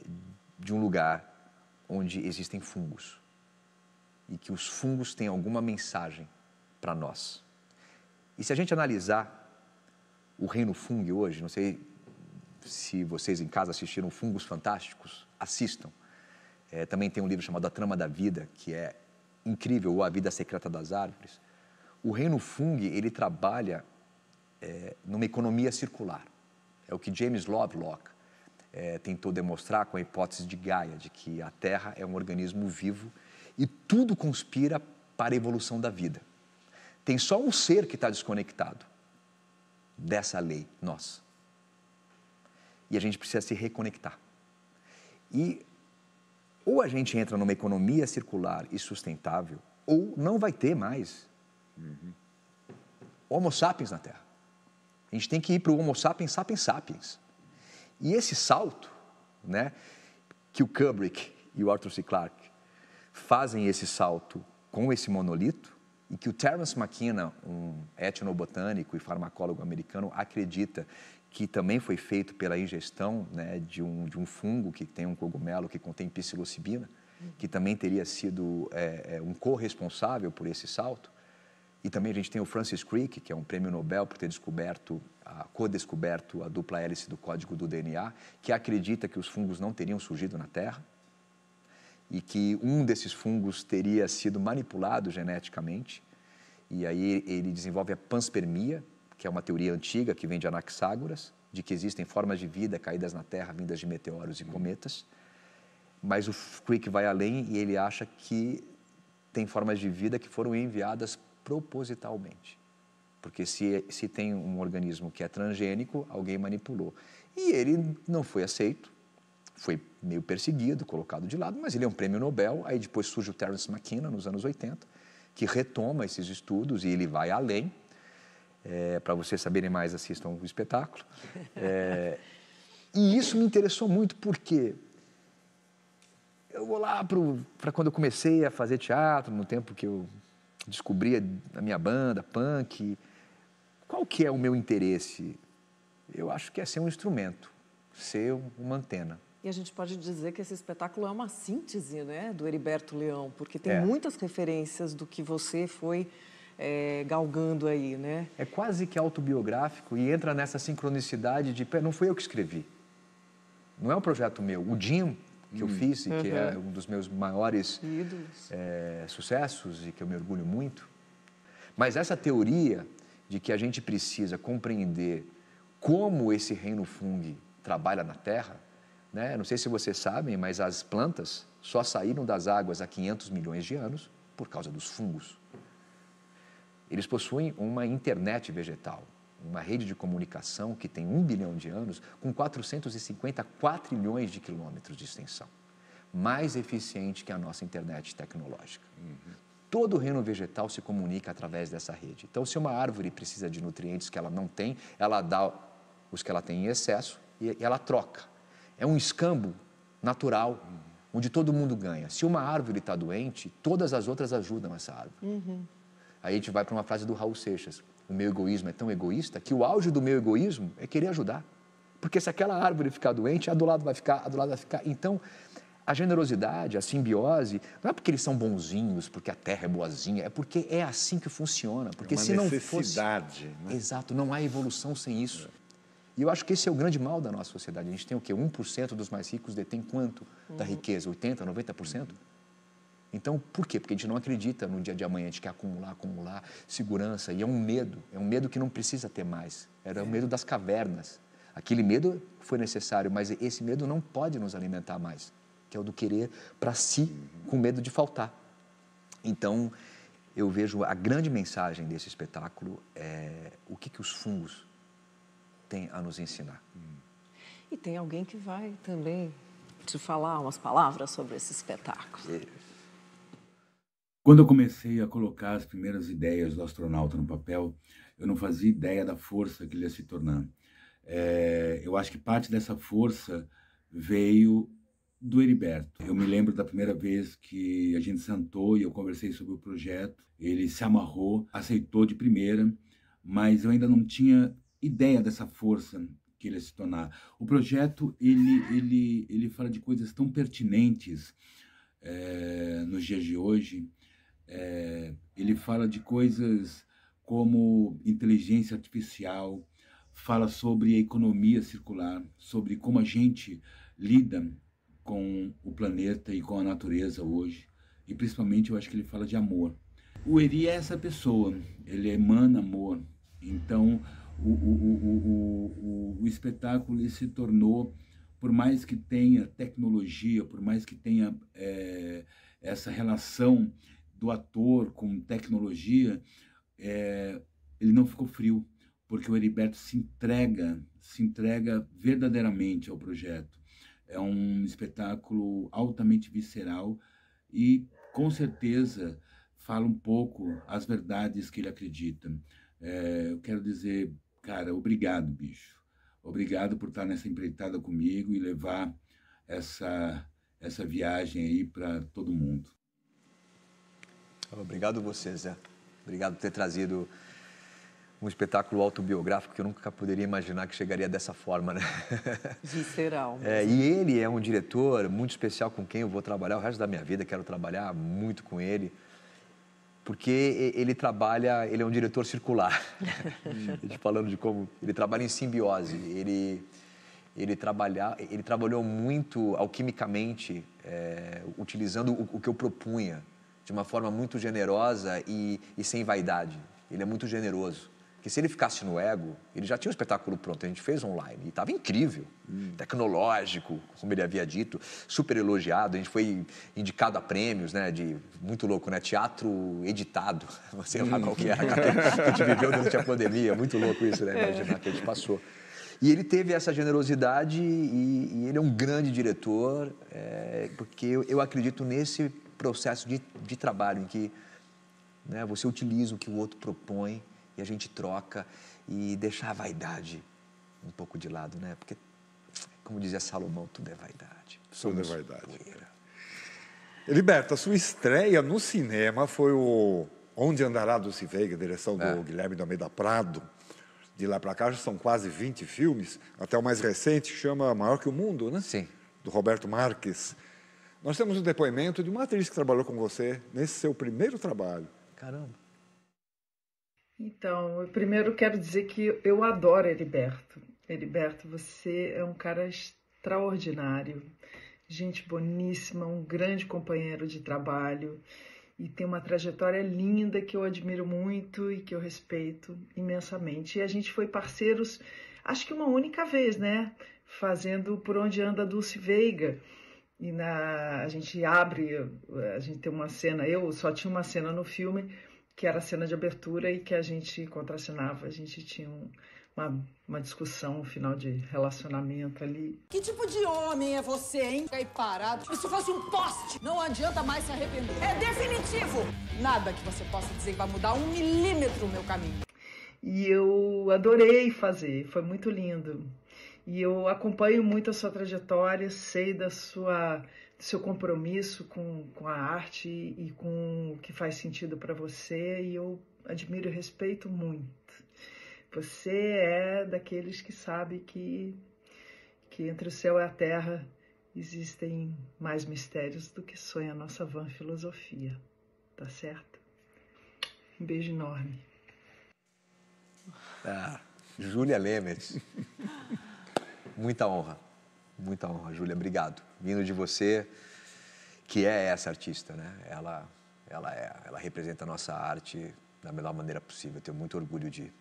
de um lugar onde existem fungos e que os fungos têm alguma mensagem para nós. E se a gente analisar o reino fungo hoje, não sei se vocês em casa assistiram Fungos Fantásticos, assistam. É, também tem um livro chamado A Trama da Vida, que é incrível, ou A Vida Secreta das Árvores. O reino fungo ele trabalha é, numa economia circular. É o que James Lovelock é, tentou demonstrar com a hipótese de Gaia, de que a Terra é um organismo vivo e tudo conspira para a evolução da vida. Tem só um ser que está desconectado dessa lei, nós. E a gente precisa se reconectar. E ou a gente entra numa economia circular e sustentável, ou não vai ter mais uhum. Homo sapiens na Terra. A gente tem que ir para o Homo sapiens sapiens sapiens. E esse salto, né, que o Kubrick e o Arthur C. Clarke fazem esse salto com esse monolito e que o Terence McKenna, um etnobotânico e farmacólogo americano, acredita que também foi feito pela ingestão né, de, um, de um fungo que tem um cogumelo que contém psilocibina, que também teria sido é, é, um corresponsável por esse salto. E também a gente tem o Francis Crick, que é um prêmio Nobel por ter descoberto, a, co-descoberto a dupla hélice do código do DNA, que acredita que os fungos não teriam surgido na Terra e que um desses fungos teria sido manipulado geneticamente. E aí ele desenvolve a panspermia, que é uma teoria antiga que vem de Anaxágoras, de que existem formas de vida caídas na Terra, vindas de meteoros e cometas. Mas o Crick vai além e ele acha que tem formas de vida que foram enviadas propositalmente. Porque se, se tem um organismo que é transgênico, alguém manipulou. E ele não foi aceito, foi meio perseguido, colocado de lado, mas ele é um prêmio Nobel. Aí depois surge o Terence McKenna, nos anos 80, que retoma esses estudos e ele vai além é, para vocês saberem mais, assistam o espetáculo. É, e isso me interessou muito porque eu vou lá para quando eu comecei a fazer teatro, no tempo que eu descobri a minha banda, punk. Qual que é o meu interesse? Eu acho que é ser um instrumento, ser uma antena. E a gente pode dizer que esse espetáculo é uma síntese né, do Heriberto Leão, porque tem é. muitas referências do que você foi é, galgando aí, né? É quase que autobiográfico e entra nessa sincronicidade de não fui eu que escrevi, não é um projeto meu, o Jim que hum. eu fiz e uhum. que é uhum. um dos meus maiores é, sucessos e que eu me orgulho muito. Mas essa teoria de que a gente precisa compreender como esse reino fungo trabalha na Terra, né? não sei se vocês sabem, mas as plantas só saíram das águas há 500 milhões de anos por causa dos fungos. Eles possuem uma internet vegetal, uma rede de comunicação que tem um bilhão de anos, com 450 quatrilhões de quilômetros de extensão. Mais eficiente que a nossa internet tecnológica. Uhum. Todo o reino vegetal se comunica através dessa rede. Então, se uma árvore precisa de nutrientes que ela não tem, ela dá os que ela tem em excesso e ela troca. É um escambo natural, uhum. onde todo mundo ganha. Se uma árvore está doente, todas as outras ajudam essa árvore. Uhum. Aí a gente vai para uma frase do Raul Seixas: O meu egoísmo é tão egoísta que o auge do meu egoísmo é querer ajudar. Porque se aquela árvore ficar doente, a do lado vai ficar, a do lado vai ficar. Então, a generosidade, a simbiose, não é porque eles são bonzinhos, porque a terra é boazinha, é porque é assim que funciona. Porque é uma se não fosse. Né? Exato, não há evolução sem isso. É. E eu acho que esse é o grande mal da nossa sociedade. A gente tem o quê? 1% dos mais ricos detém quanto uhum. da riqueza? 80%, 90%? Uhum. Então, por quê? Porque a gente não acredita no dia de amanhã, a gente quer é acumular, acumular segurança. E é um medo, é um medo que não precisa ter mais. Era é. o medo das cavernas. Aquele medo foi necessário, mas esse medo não pode nos alimentar mais, que é o do querer para si, uhum. com medo de faltar. Então, eu vejo a grande mensagem desse espetáculo é o que, que os fungos têm a nos ensinar. Hum. E tem alguém que vai também te falar umas palavras sobre esse espetáculo. É. Quando eu comecei a colocar as primeiras ideias do astronauta no papel, eu não fazia ideia da força que ele ia se tornar. É, eu acho que parte dessa força veio do Heriberto. Eu me lembro da primeira vez que a gente sentou e eu conversei sobre o projeto. Ele se amarrou, aceitou de primeira, mas eu ainda não tinha ideia dessa força que ele ia se tornar. O projeto ele ele ele fala de coisas tão pertinentes é, nos dias de hoje é, ele fala de coisas como inteligência artificial, fala sobre a economia circular, sobre como a gente lida com o planeta e com a natureza hoje. E principalmente eu acho que ele fala de amor. O Eri é essa pessoa, ele emana amor. Então o, o, o, o, espetáculo se tornou, por mais que tenha tecnologia, por mais que tenha é, essa relação do ator com tecnologia, é, ele não ficou frio, porque o Heriberto se entrega, se entrega verdadeiramente ao projeto. É um espetáculo altamente visceral e, com certeza, fala um pouco as verdades que ele acredita. É, eu quero dizer, cara, obrigado, bicho. Obrigado por estar nessa empreitada comigo e levar essa, essa viagem aí para todo mundo. Obrigado você, Zé. Obrigado por ter trazido um espetáculo autobiográfico que eu nunca poderia imaginar que chegaria dessa forma, né? Visceral. É, e ele é um diretor muito especial com quem eu vou trabalhar o resto da minha vida, quero trabalhar muito com ele, porque ele trabalha, ele é um diretor circular. falando de como ele trabalha em simbiose, ele ele trabalhar, ele trabalhou muito alquimicamente, é, utilizando o, o que eu propunha de uma forma muito generosa e, e sem vaidade. Ele é muito generoso. Porque se ele ficasse no ego, ele já tinha um espetáculo pronto, a gente fez online. E estava incrível, hum. tecnológico, como ele havia dito, super elogiado. A gente foi indicado a prêmios, né? De, muito louco, né? Teatro editado, sei lá hum. qual que era, é? que a gente viveu durante a pandemia. Muito louco isso, né? Imaginar é. que a gente passou. E ele teve essa generosidade e, e ele é um grande diretor, é, porque eu, eu acredito nesse processo de, de trabalho em que né, você utiliza o que o outro propõe e a gente troca e deixar a vaidade um pouco de lado, né? Porque, como dizia Salomão, tudo é vaidade. Somos tudo é, é vaidade. Poeira. Liberta, sua estreia no cinema foi o Onde Andará Dulce Veiga, direção do é. Guilherme da Almeida Prado. De lá para cá já são quase 20 filmes, até o mais recente, chama Maior que o Mundo, né? Sim. Do Roberto Marques. Nós temos um depoimento de uma atriz que trabalhou com você nesse seu primeiro trabalho. Caramba! Então, eu primeiro quero dizer que eu adoro Heriberto. Heriberto, você é um cara extraordinário, gente boníssima, um grande companheiro de trabalho e tem uma trajetória linda que eu admiro muito e que eu respeito imensamente. E a gente foi parceiros, acho que uma única vez, né? Fazendo Por Onde Anda Dulce Veiga e na, a gente abre, a gente tem uma cena, eu só tinha uma cena no filme, que era a cena de abertura e que a gente contracenava, a gente tinha um, uma, uma discussão, um final de relacionamento ali. Que tipo de homem é você, hein? aí parado, tipo, se fosse um poste! Não adianta mais se arrepender. É definitivo! Nada que você possa dizer vai mudar um milímetro o meu caminho. E eu adorei fazer, foi muito lindo e eu acompanho muito a sua trajetória, sei da sua do seu compromisso com, com a arte e com o que faz sentido para você e eu admiro e respeito muito. Você é daqueles que sabe que que entre o céu e a terra existem mais mistérios do que sonha a nossa van filosofia, tá certo? Um beijo enorme. Ah, Júlia Lemes muita honra. Muita honra, Júlia. Obrigado. Vindo de você, que é essa artista, né? Ela, ela, é, ela representa a nossa arte da melhor maneira possível. Eu tenho muito orgulho de,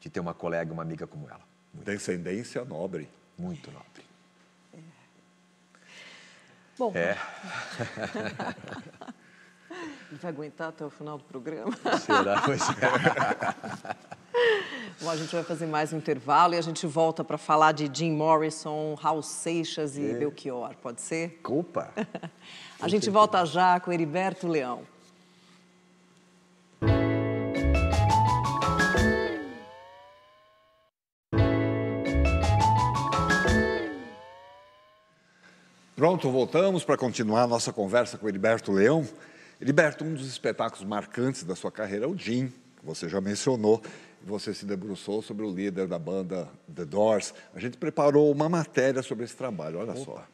de ter uma colega, uma amiga como ela. Muito. Descendência nobre. Muito nobre. É. Bom. É. Vai aguentar até o final do programa? Será? Pois é. Bom, a gente vai fazer mais um intervalo e a gente volta para falar de Jim Morrison, Raul Seixas e é. Belchior, pode ser? culpa a gente volta já com Heriberto Leão. Pronto, voltamos para continuar nossa conversa com Heriberto Leão. Heriberto, um dos espetáculos marcantes da sua carreira é o Jim, que você já mencionou você se debruçou sobre o líder da banda The Doors. A gente preparou uma matéria sobre esse trabalho, olha Opa. só.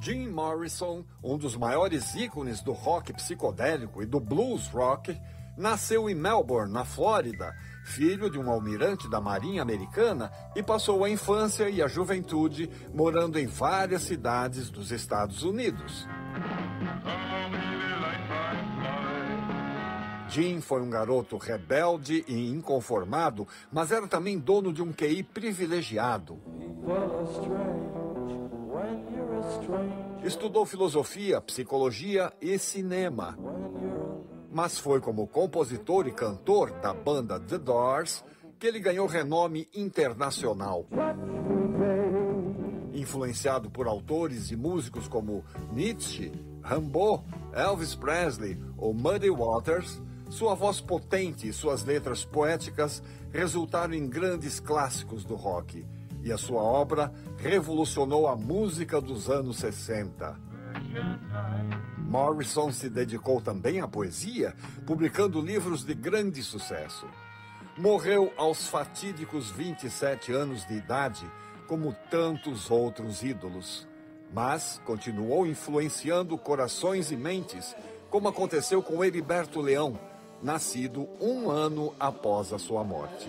Jim Morrison, um dos maiores ícones do rock psicodélico e do blues rock, nasceu em Melbourne, na Flórida, filho de um almirante da Marinha Americana e passou a infância e a juventude morando em várias cidades dos Estados Unidos. Jim foi um garoto rebelde e inconformado, mas era também dono de um QI privilegiado. Estudou filosofia, psicologia e cinema. Mas foi como compositor e cantor da banda The Doors que ele ganhou renome internacional. Influenciado por autores e músicos como Nietzsche, Rambo, Elvis Presley ou Muddy Waters, sua voz potente e suas letras poéticas resultaram em grandes clássicos do rock, e a sua obra revolucionou a música dos anos 60. Morrison se dedicou também à poesia, publicando livros de grande sucesso. Morreu aos fatídicos 27 anos de idade, como tantos outros ídolos. Mas continuou influenciando corações e mentes, como aconteceu com Heriberto Leão, nascido um ano após a sua morte.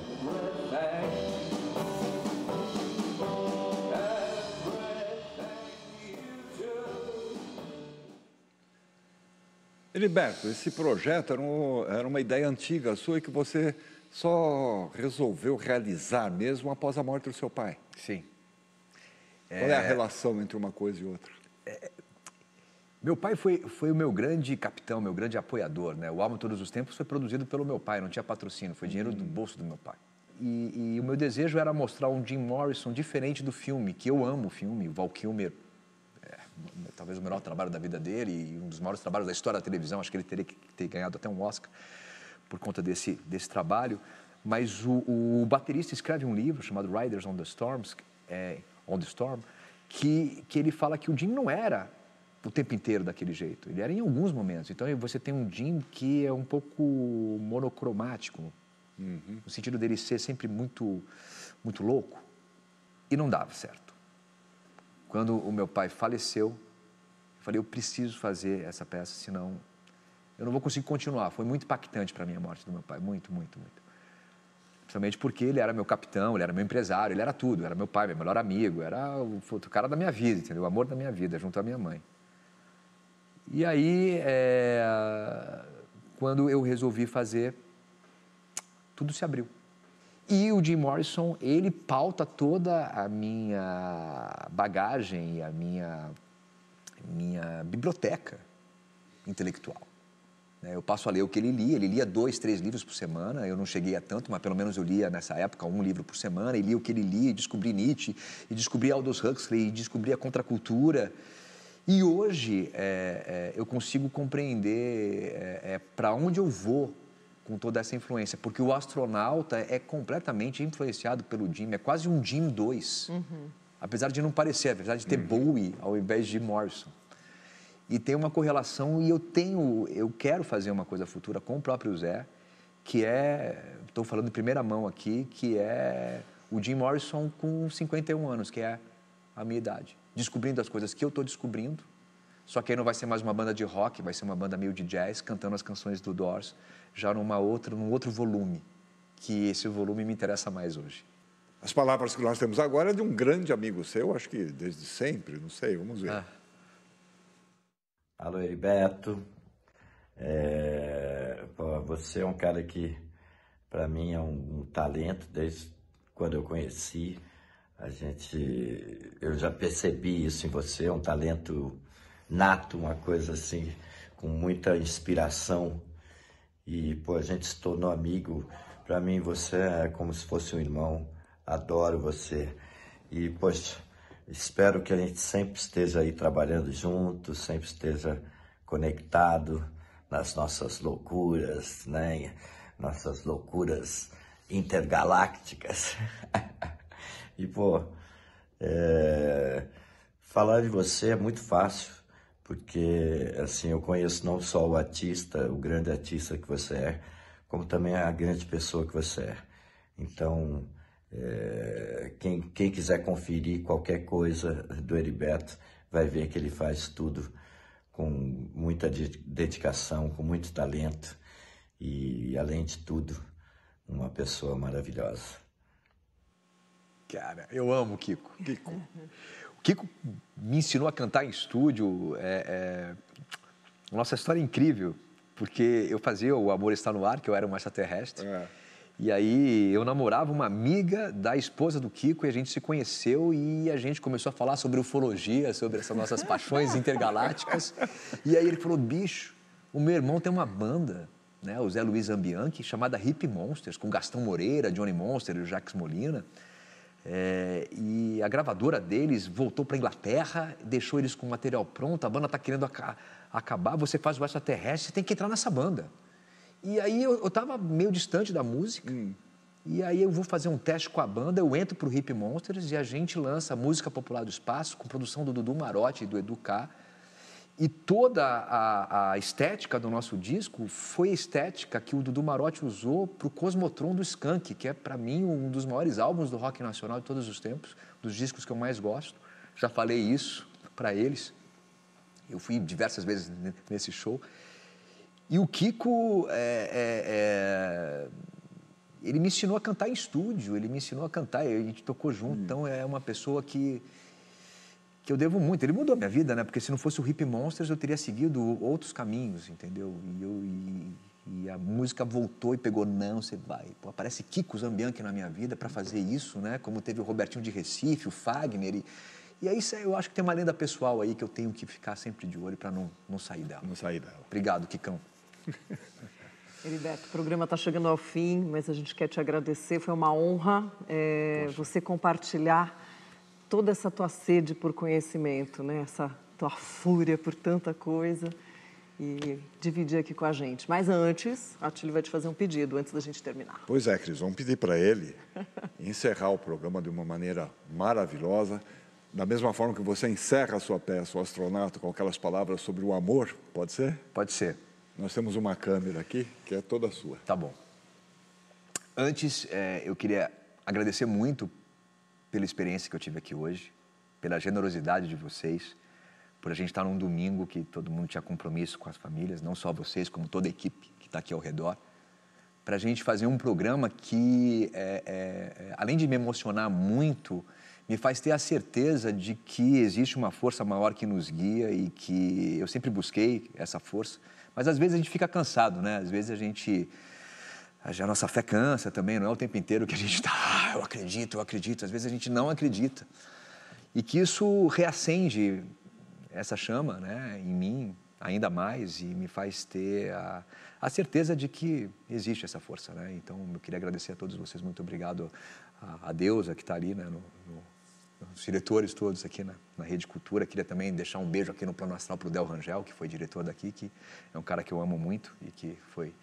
Heriberto, esse projeto era, um, era uma ideia antiga sua e que você só resolveu realizar mesmo após a morte do seu pai. Sim. Qual é, é a relação entre uma coisa e outra? É, meu pai foi, foi o meu grande capitão, meu grande apoiador. Né? O álbum Todos os Tempos foi produzido pelo meu pai, não tinha patrocínio, foi dinheiro do uhum. bolso do meu pai. E, e o meu desejo era mostrar um Jim Morrison diferente do filme, que eu amo o filme, o Val Kilmer. É, talvez o melhor trabalho da vida dele e um dos maiores trabalhos da história da televisão. Acho que ele teria que ter ganhado até um Oscar por conta desse, desse trabalho. Mas o, o baterista escreve um livro chamado Riders on the Storms, é, on the Storm, que, que ele fala que o Jim não era o tempo inteiro daquele jeito. Ele era em alguns momentos. Então você tem um Jim que é um pouco monocromático, uhum. no sentido dele ser sempre muito, muito louco. E não dava certo. Quando o meu pai faleceu, eu falei: eu preciso fazer essa peça, senão eu não vou conseguir continuar. Foi muito impactante para mim a morte do meu pai, muito, muito, muito. Principalmente porque ele era meu capitão, ele era meu empresário, ele era tudo, era meu pai, meu melhor amigo, era o cara da minha vida, entendeu? O amor da minha vida, junto à minha mãe. E aí, é, quando eu resolvi fazer, tudo se abriu. E o Jim Morrison, ele pauta toda a minha bagagem e a minha, minha biblioteca intelectual. Né? Eu passo a ler o que ele lia, ele lia dois, três livros por semana, eu não cheguei a tanto, mas pelo menos eu lia nessa época um livro por semana, e lia o que ele lia, e descobri Nietzsche, e descobri Aldous Huxley, e descobri a contracultura. E hoje é, é, eu consigo compreender é, é para onde eu vou com toda essa influência, porque o astronauta é completamente influenciado pelo Jim, é quase um Jim 2, uhum. apesar de não parecer, apesar de ter uhum. Bowie ao invés de Morrison. E tem uma correlação e eu tenho, eu quero fazer uma coisa futura com o próprio Zé, que é, estou falando em primeira mão aqui, que é o Jim Morrison com 51 anos, que é a minha idade descobrindo as coisas que eu estou descobrindo. Só que aí não vai ser mais uma banda de rock, vai ser uma banda meio de jazz cantando as canções do Doors, já numa outra, num outro volume, que esse volume me interessa mais hoje. As palavras que nós temos agora é de um grande amigo seu, acho que desde sempre, não sei, vamos ver. Ah. Alô, Heriberto. É... você é um cara que, para mim, é um talento desde quando eu conheci. A gente, eu já percebi isso em você, é um talento nato, uma coisa assim, com muita inspiração. E pô, a gente se tornou amigo. Para mim você é como se fosse um irmão. Adoro você. E pois, espero que a gente sempre esteja aí trabalhando junto, sempre esteja conectado nas nossas loucuras, né? Nossas loucuras intergalácticas. E, pô, é... falar de você é muito fácil, porque, assim, eu conheço não só o artista, o grande artista que você é, como também a grande pessoa que você é. Então, é... Quem, quem quiser conferir qualquer coisa do Heriberto, vai ver que ele faz tudo com muita dedicação, com muito talento e, além de tudo, uma pessoa maravilhosa. Cara, eu amo o Kiko. Kiko. O Kiko me ensinou a cantar em estúdio. É, é... Nossa história é incrível, porque eu fazia O Amor Está No Ar, que eu era um extraterrestre. É. E aí eu namorava uma amiga da esposa do Kiko e a gente se conheceu e a gente começou a falar sobre ufologia, sobre essas nossas paixões intergalácticas. E aí ele falou, bicho, o meu irmão tem uma banda, né, o Zé Luiz Ambianchi, chamada Hip Monsters, com Gastão Moreira, Johnny Monster e Jacques Molina. É, e a gravadora deles voltou para Inglaterra, deixou eles com o material pronto, a banda está querendo aca acabar, você faz o extraterrestre, você tem que entrar nessa banda. E aí eu estava meio distante da música, hum. e aí eu vou fazer um teste com a banda, eu entro para o Hip Monsters e a gente lança a música popular do espaço, com produção do Dudu Marotti e do Educar e toda a, a, estética do nosso disco foi a estética que o Dudu Marotti usou para o Cosmotron do Skank, que é, para mim, um dos maiores álbuns do rock nacional de todos os tempos, dos discos que eu mais gosto. Já falei isso para eles. Eu fui diversas vezes nesse show. E o Kiko, é, é, é... ele me ensinou a cantar em estúdio, ele me ensinou a cantar, a gente tocou junto, hum. então é uma pessoa que que eu devo muito. Ele mudou a minha vida, né? Porque se não fosse o Hip Monsters, eu teria seguido outros caminhos, entendeu? E, eu, e, e a música voltou e pegou Não, Você Vai. Pô, aparece Kiko Zambianchi na minha vida para fazer isso, né? Como teve o Robertinho de Recife, o Fagner. E, e aí eu acho que tem uma lenda pessoal aí que eu tenho que ficar sempre de olho para não, não sair dela. Não sair dela. Obrigado, Kikão. Heriberto, o programa está chegando ao fim, mas a gente quer te agradecer. Foi uma honra é, você compartilhar toda essa tua sede por conhecimento, né? essa tua fúria por tanta coisa e dividir aqui com a gente. Mas antes, a Tilly vai te fazer um pedido antes da gente terminar. Pois é, Cris, vamos pedir para ele encerrar o programa de uma maneira maravilhosa. Da mesma forma que você encerra a sua peça, o astronauta, com aquelas palavras sobre o amor, pode ser? Pode ser. Nós temos uma câmera aqui que é toda sua. Tá bom. Antes, é, eu queria agradecer muito pela experiência que eu tive aqui hoje, pela generosidade de vocês, por a gente estar num domingo que todo mundo tinha compromisso com as famílias, não só vocês, como toda a equipe que está aqui ao redor, para a gente fazer um programa que, é, é, é, além de me emocionar muito, me faz ter a certeza de que existe uma força maior que nos guia e que eu sempre busquei essa força, mas às vezes a gente fica cansado, né? Às vezes a gente. A nossa fé cansa também, não é o tempo inteiro que a gente está ah, eu acredito, eu acredito. Às vezes a gente não acredita. E que isso reacende essa chama né, em mim ainda mais e me faz ter a, a certeza de que existe essa força. Né? Então, eu queria agradecer a todos vocês. Muito obrigado a, a Deusa, que está ali, né, no, no, os diretores todos aqui na, na Rede Cultura. Queria também deixar um beijo aqui no Plano Astral para o Del Rangel, que foi diretor daqui, que é um cara que eu amo muito e que foi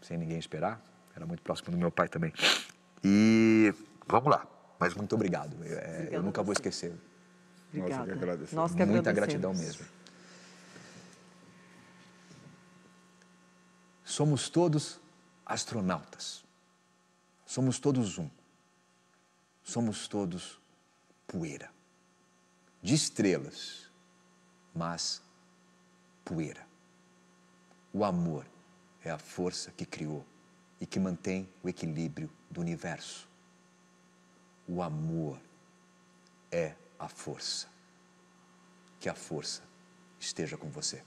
sem ninguém esperar. Era muito próximo do meu pai também. E vamos lá. Mas muito obrigado. É, eu nunca vou esquecer. Obrigada. Nossa, que Nós que Muita gratidão mesmo. Somos todos astronautas. Somos todos um. Somos todos poeira. De estrelas, mas poeira. O amor é a força que criou e que mantém o equilíbrio do universo. O amor é a força. Que a força esteja com você.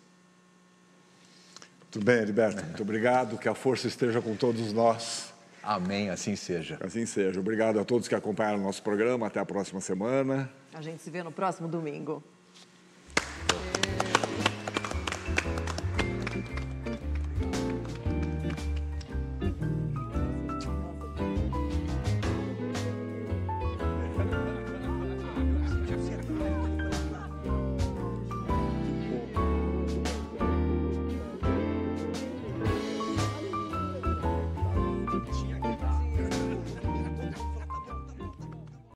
Muito bem, Heriberto. Muito obrigado. Que a força esteja com todos nós. Amém, assim seja. Assim seja. Obrigado a todos que acompanharam o nosso programa. Até a próxima semana. A gente se vê no próximo domingo.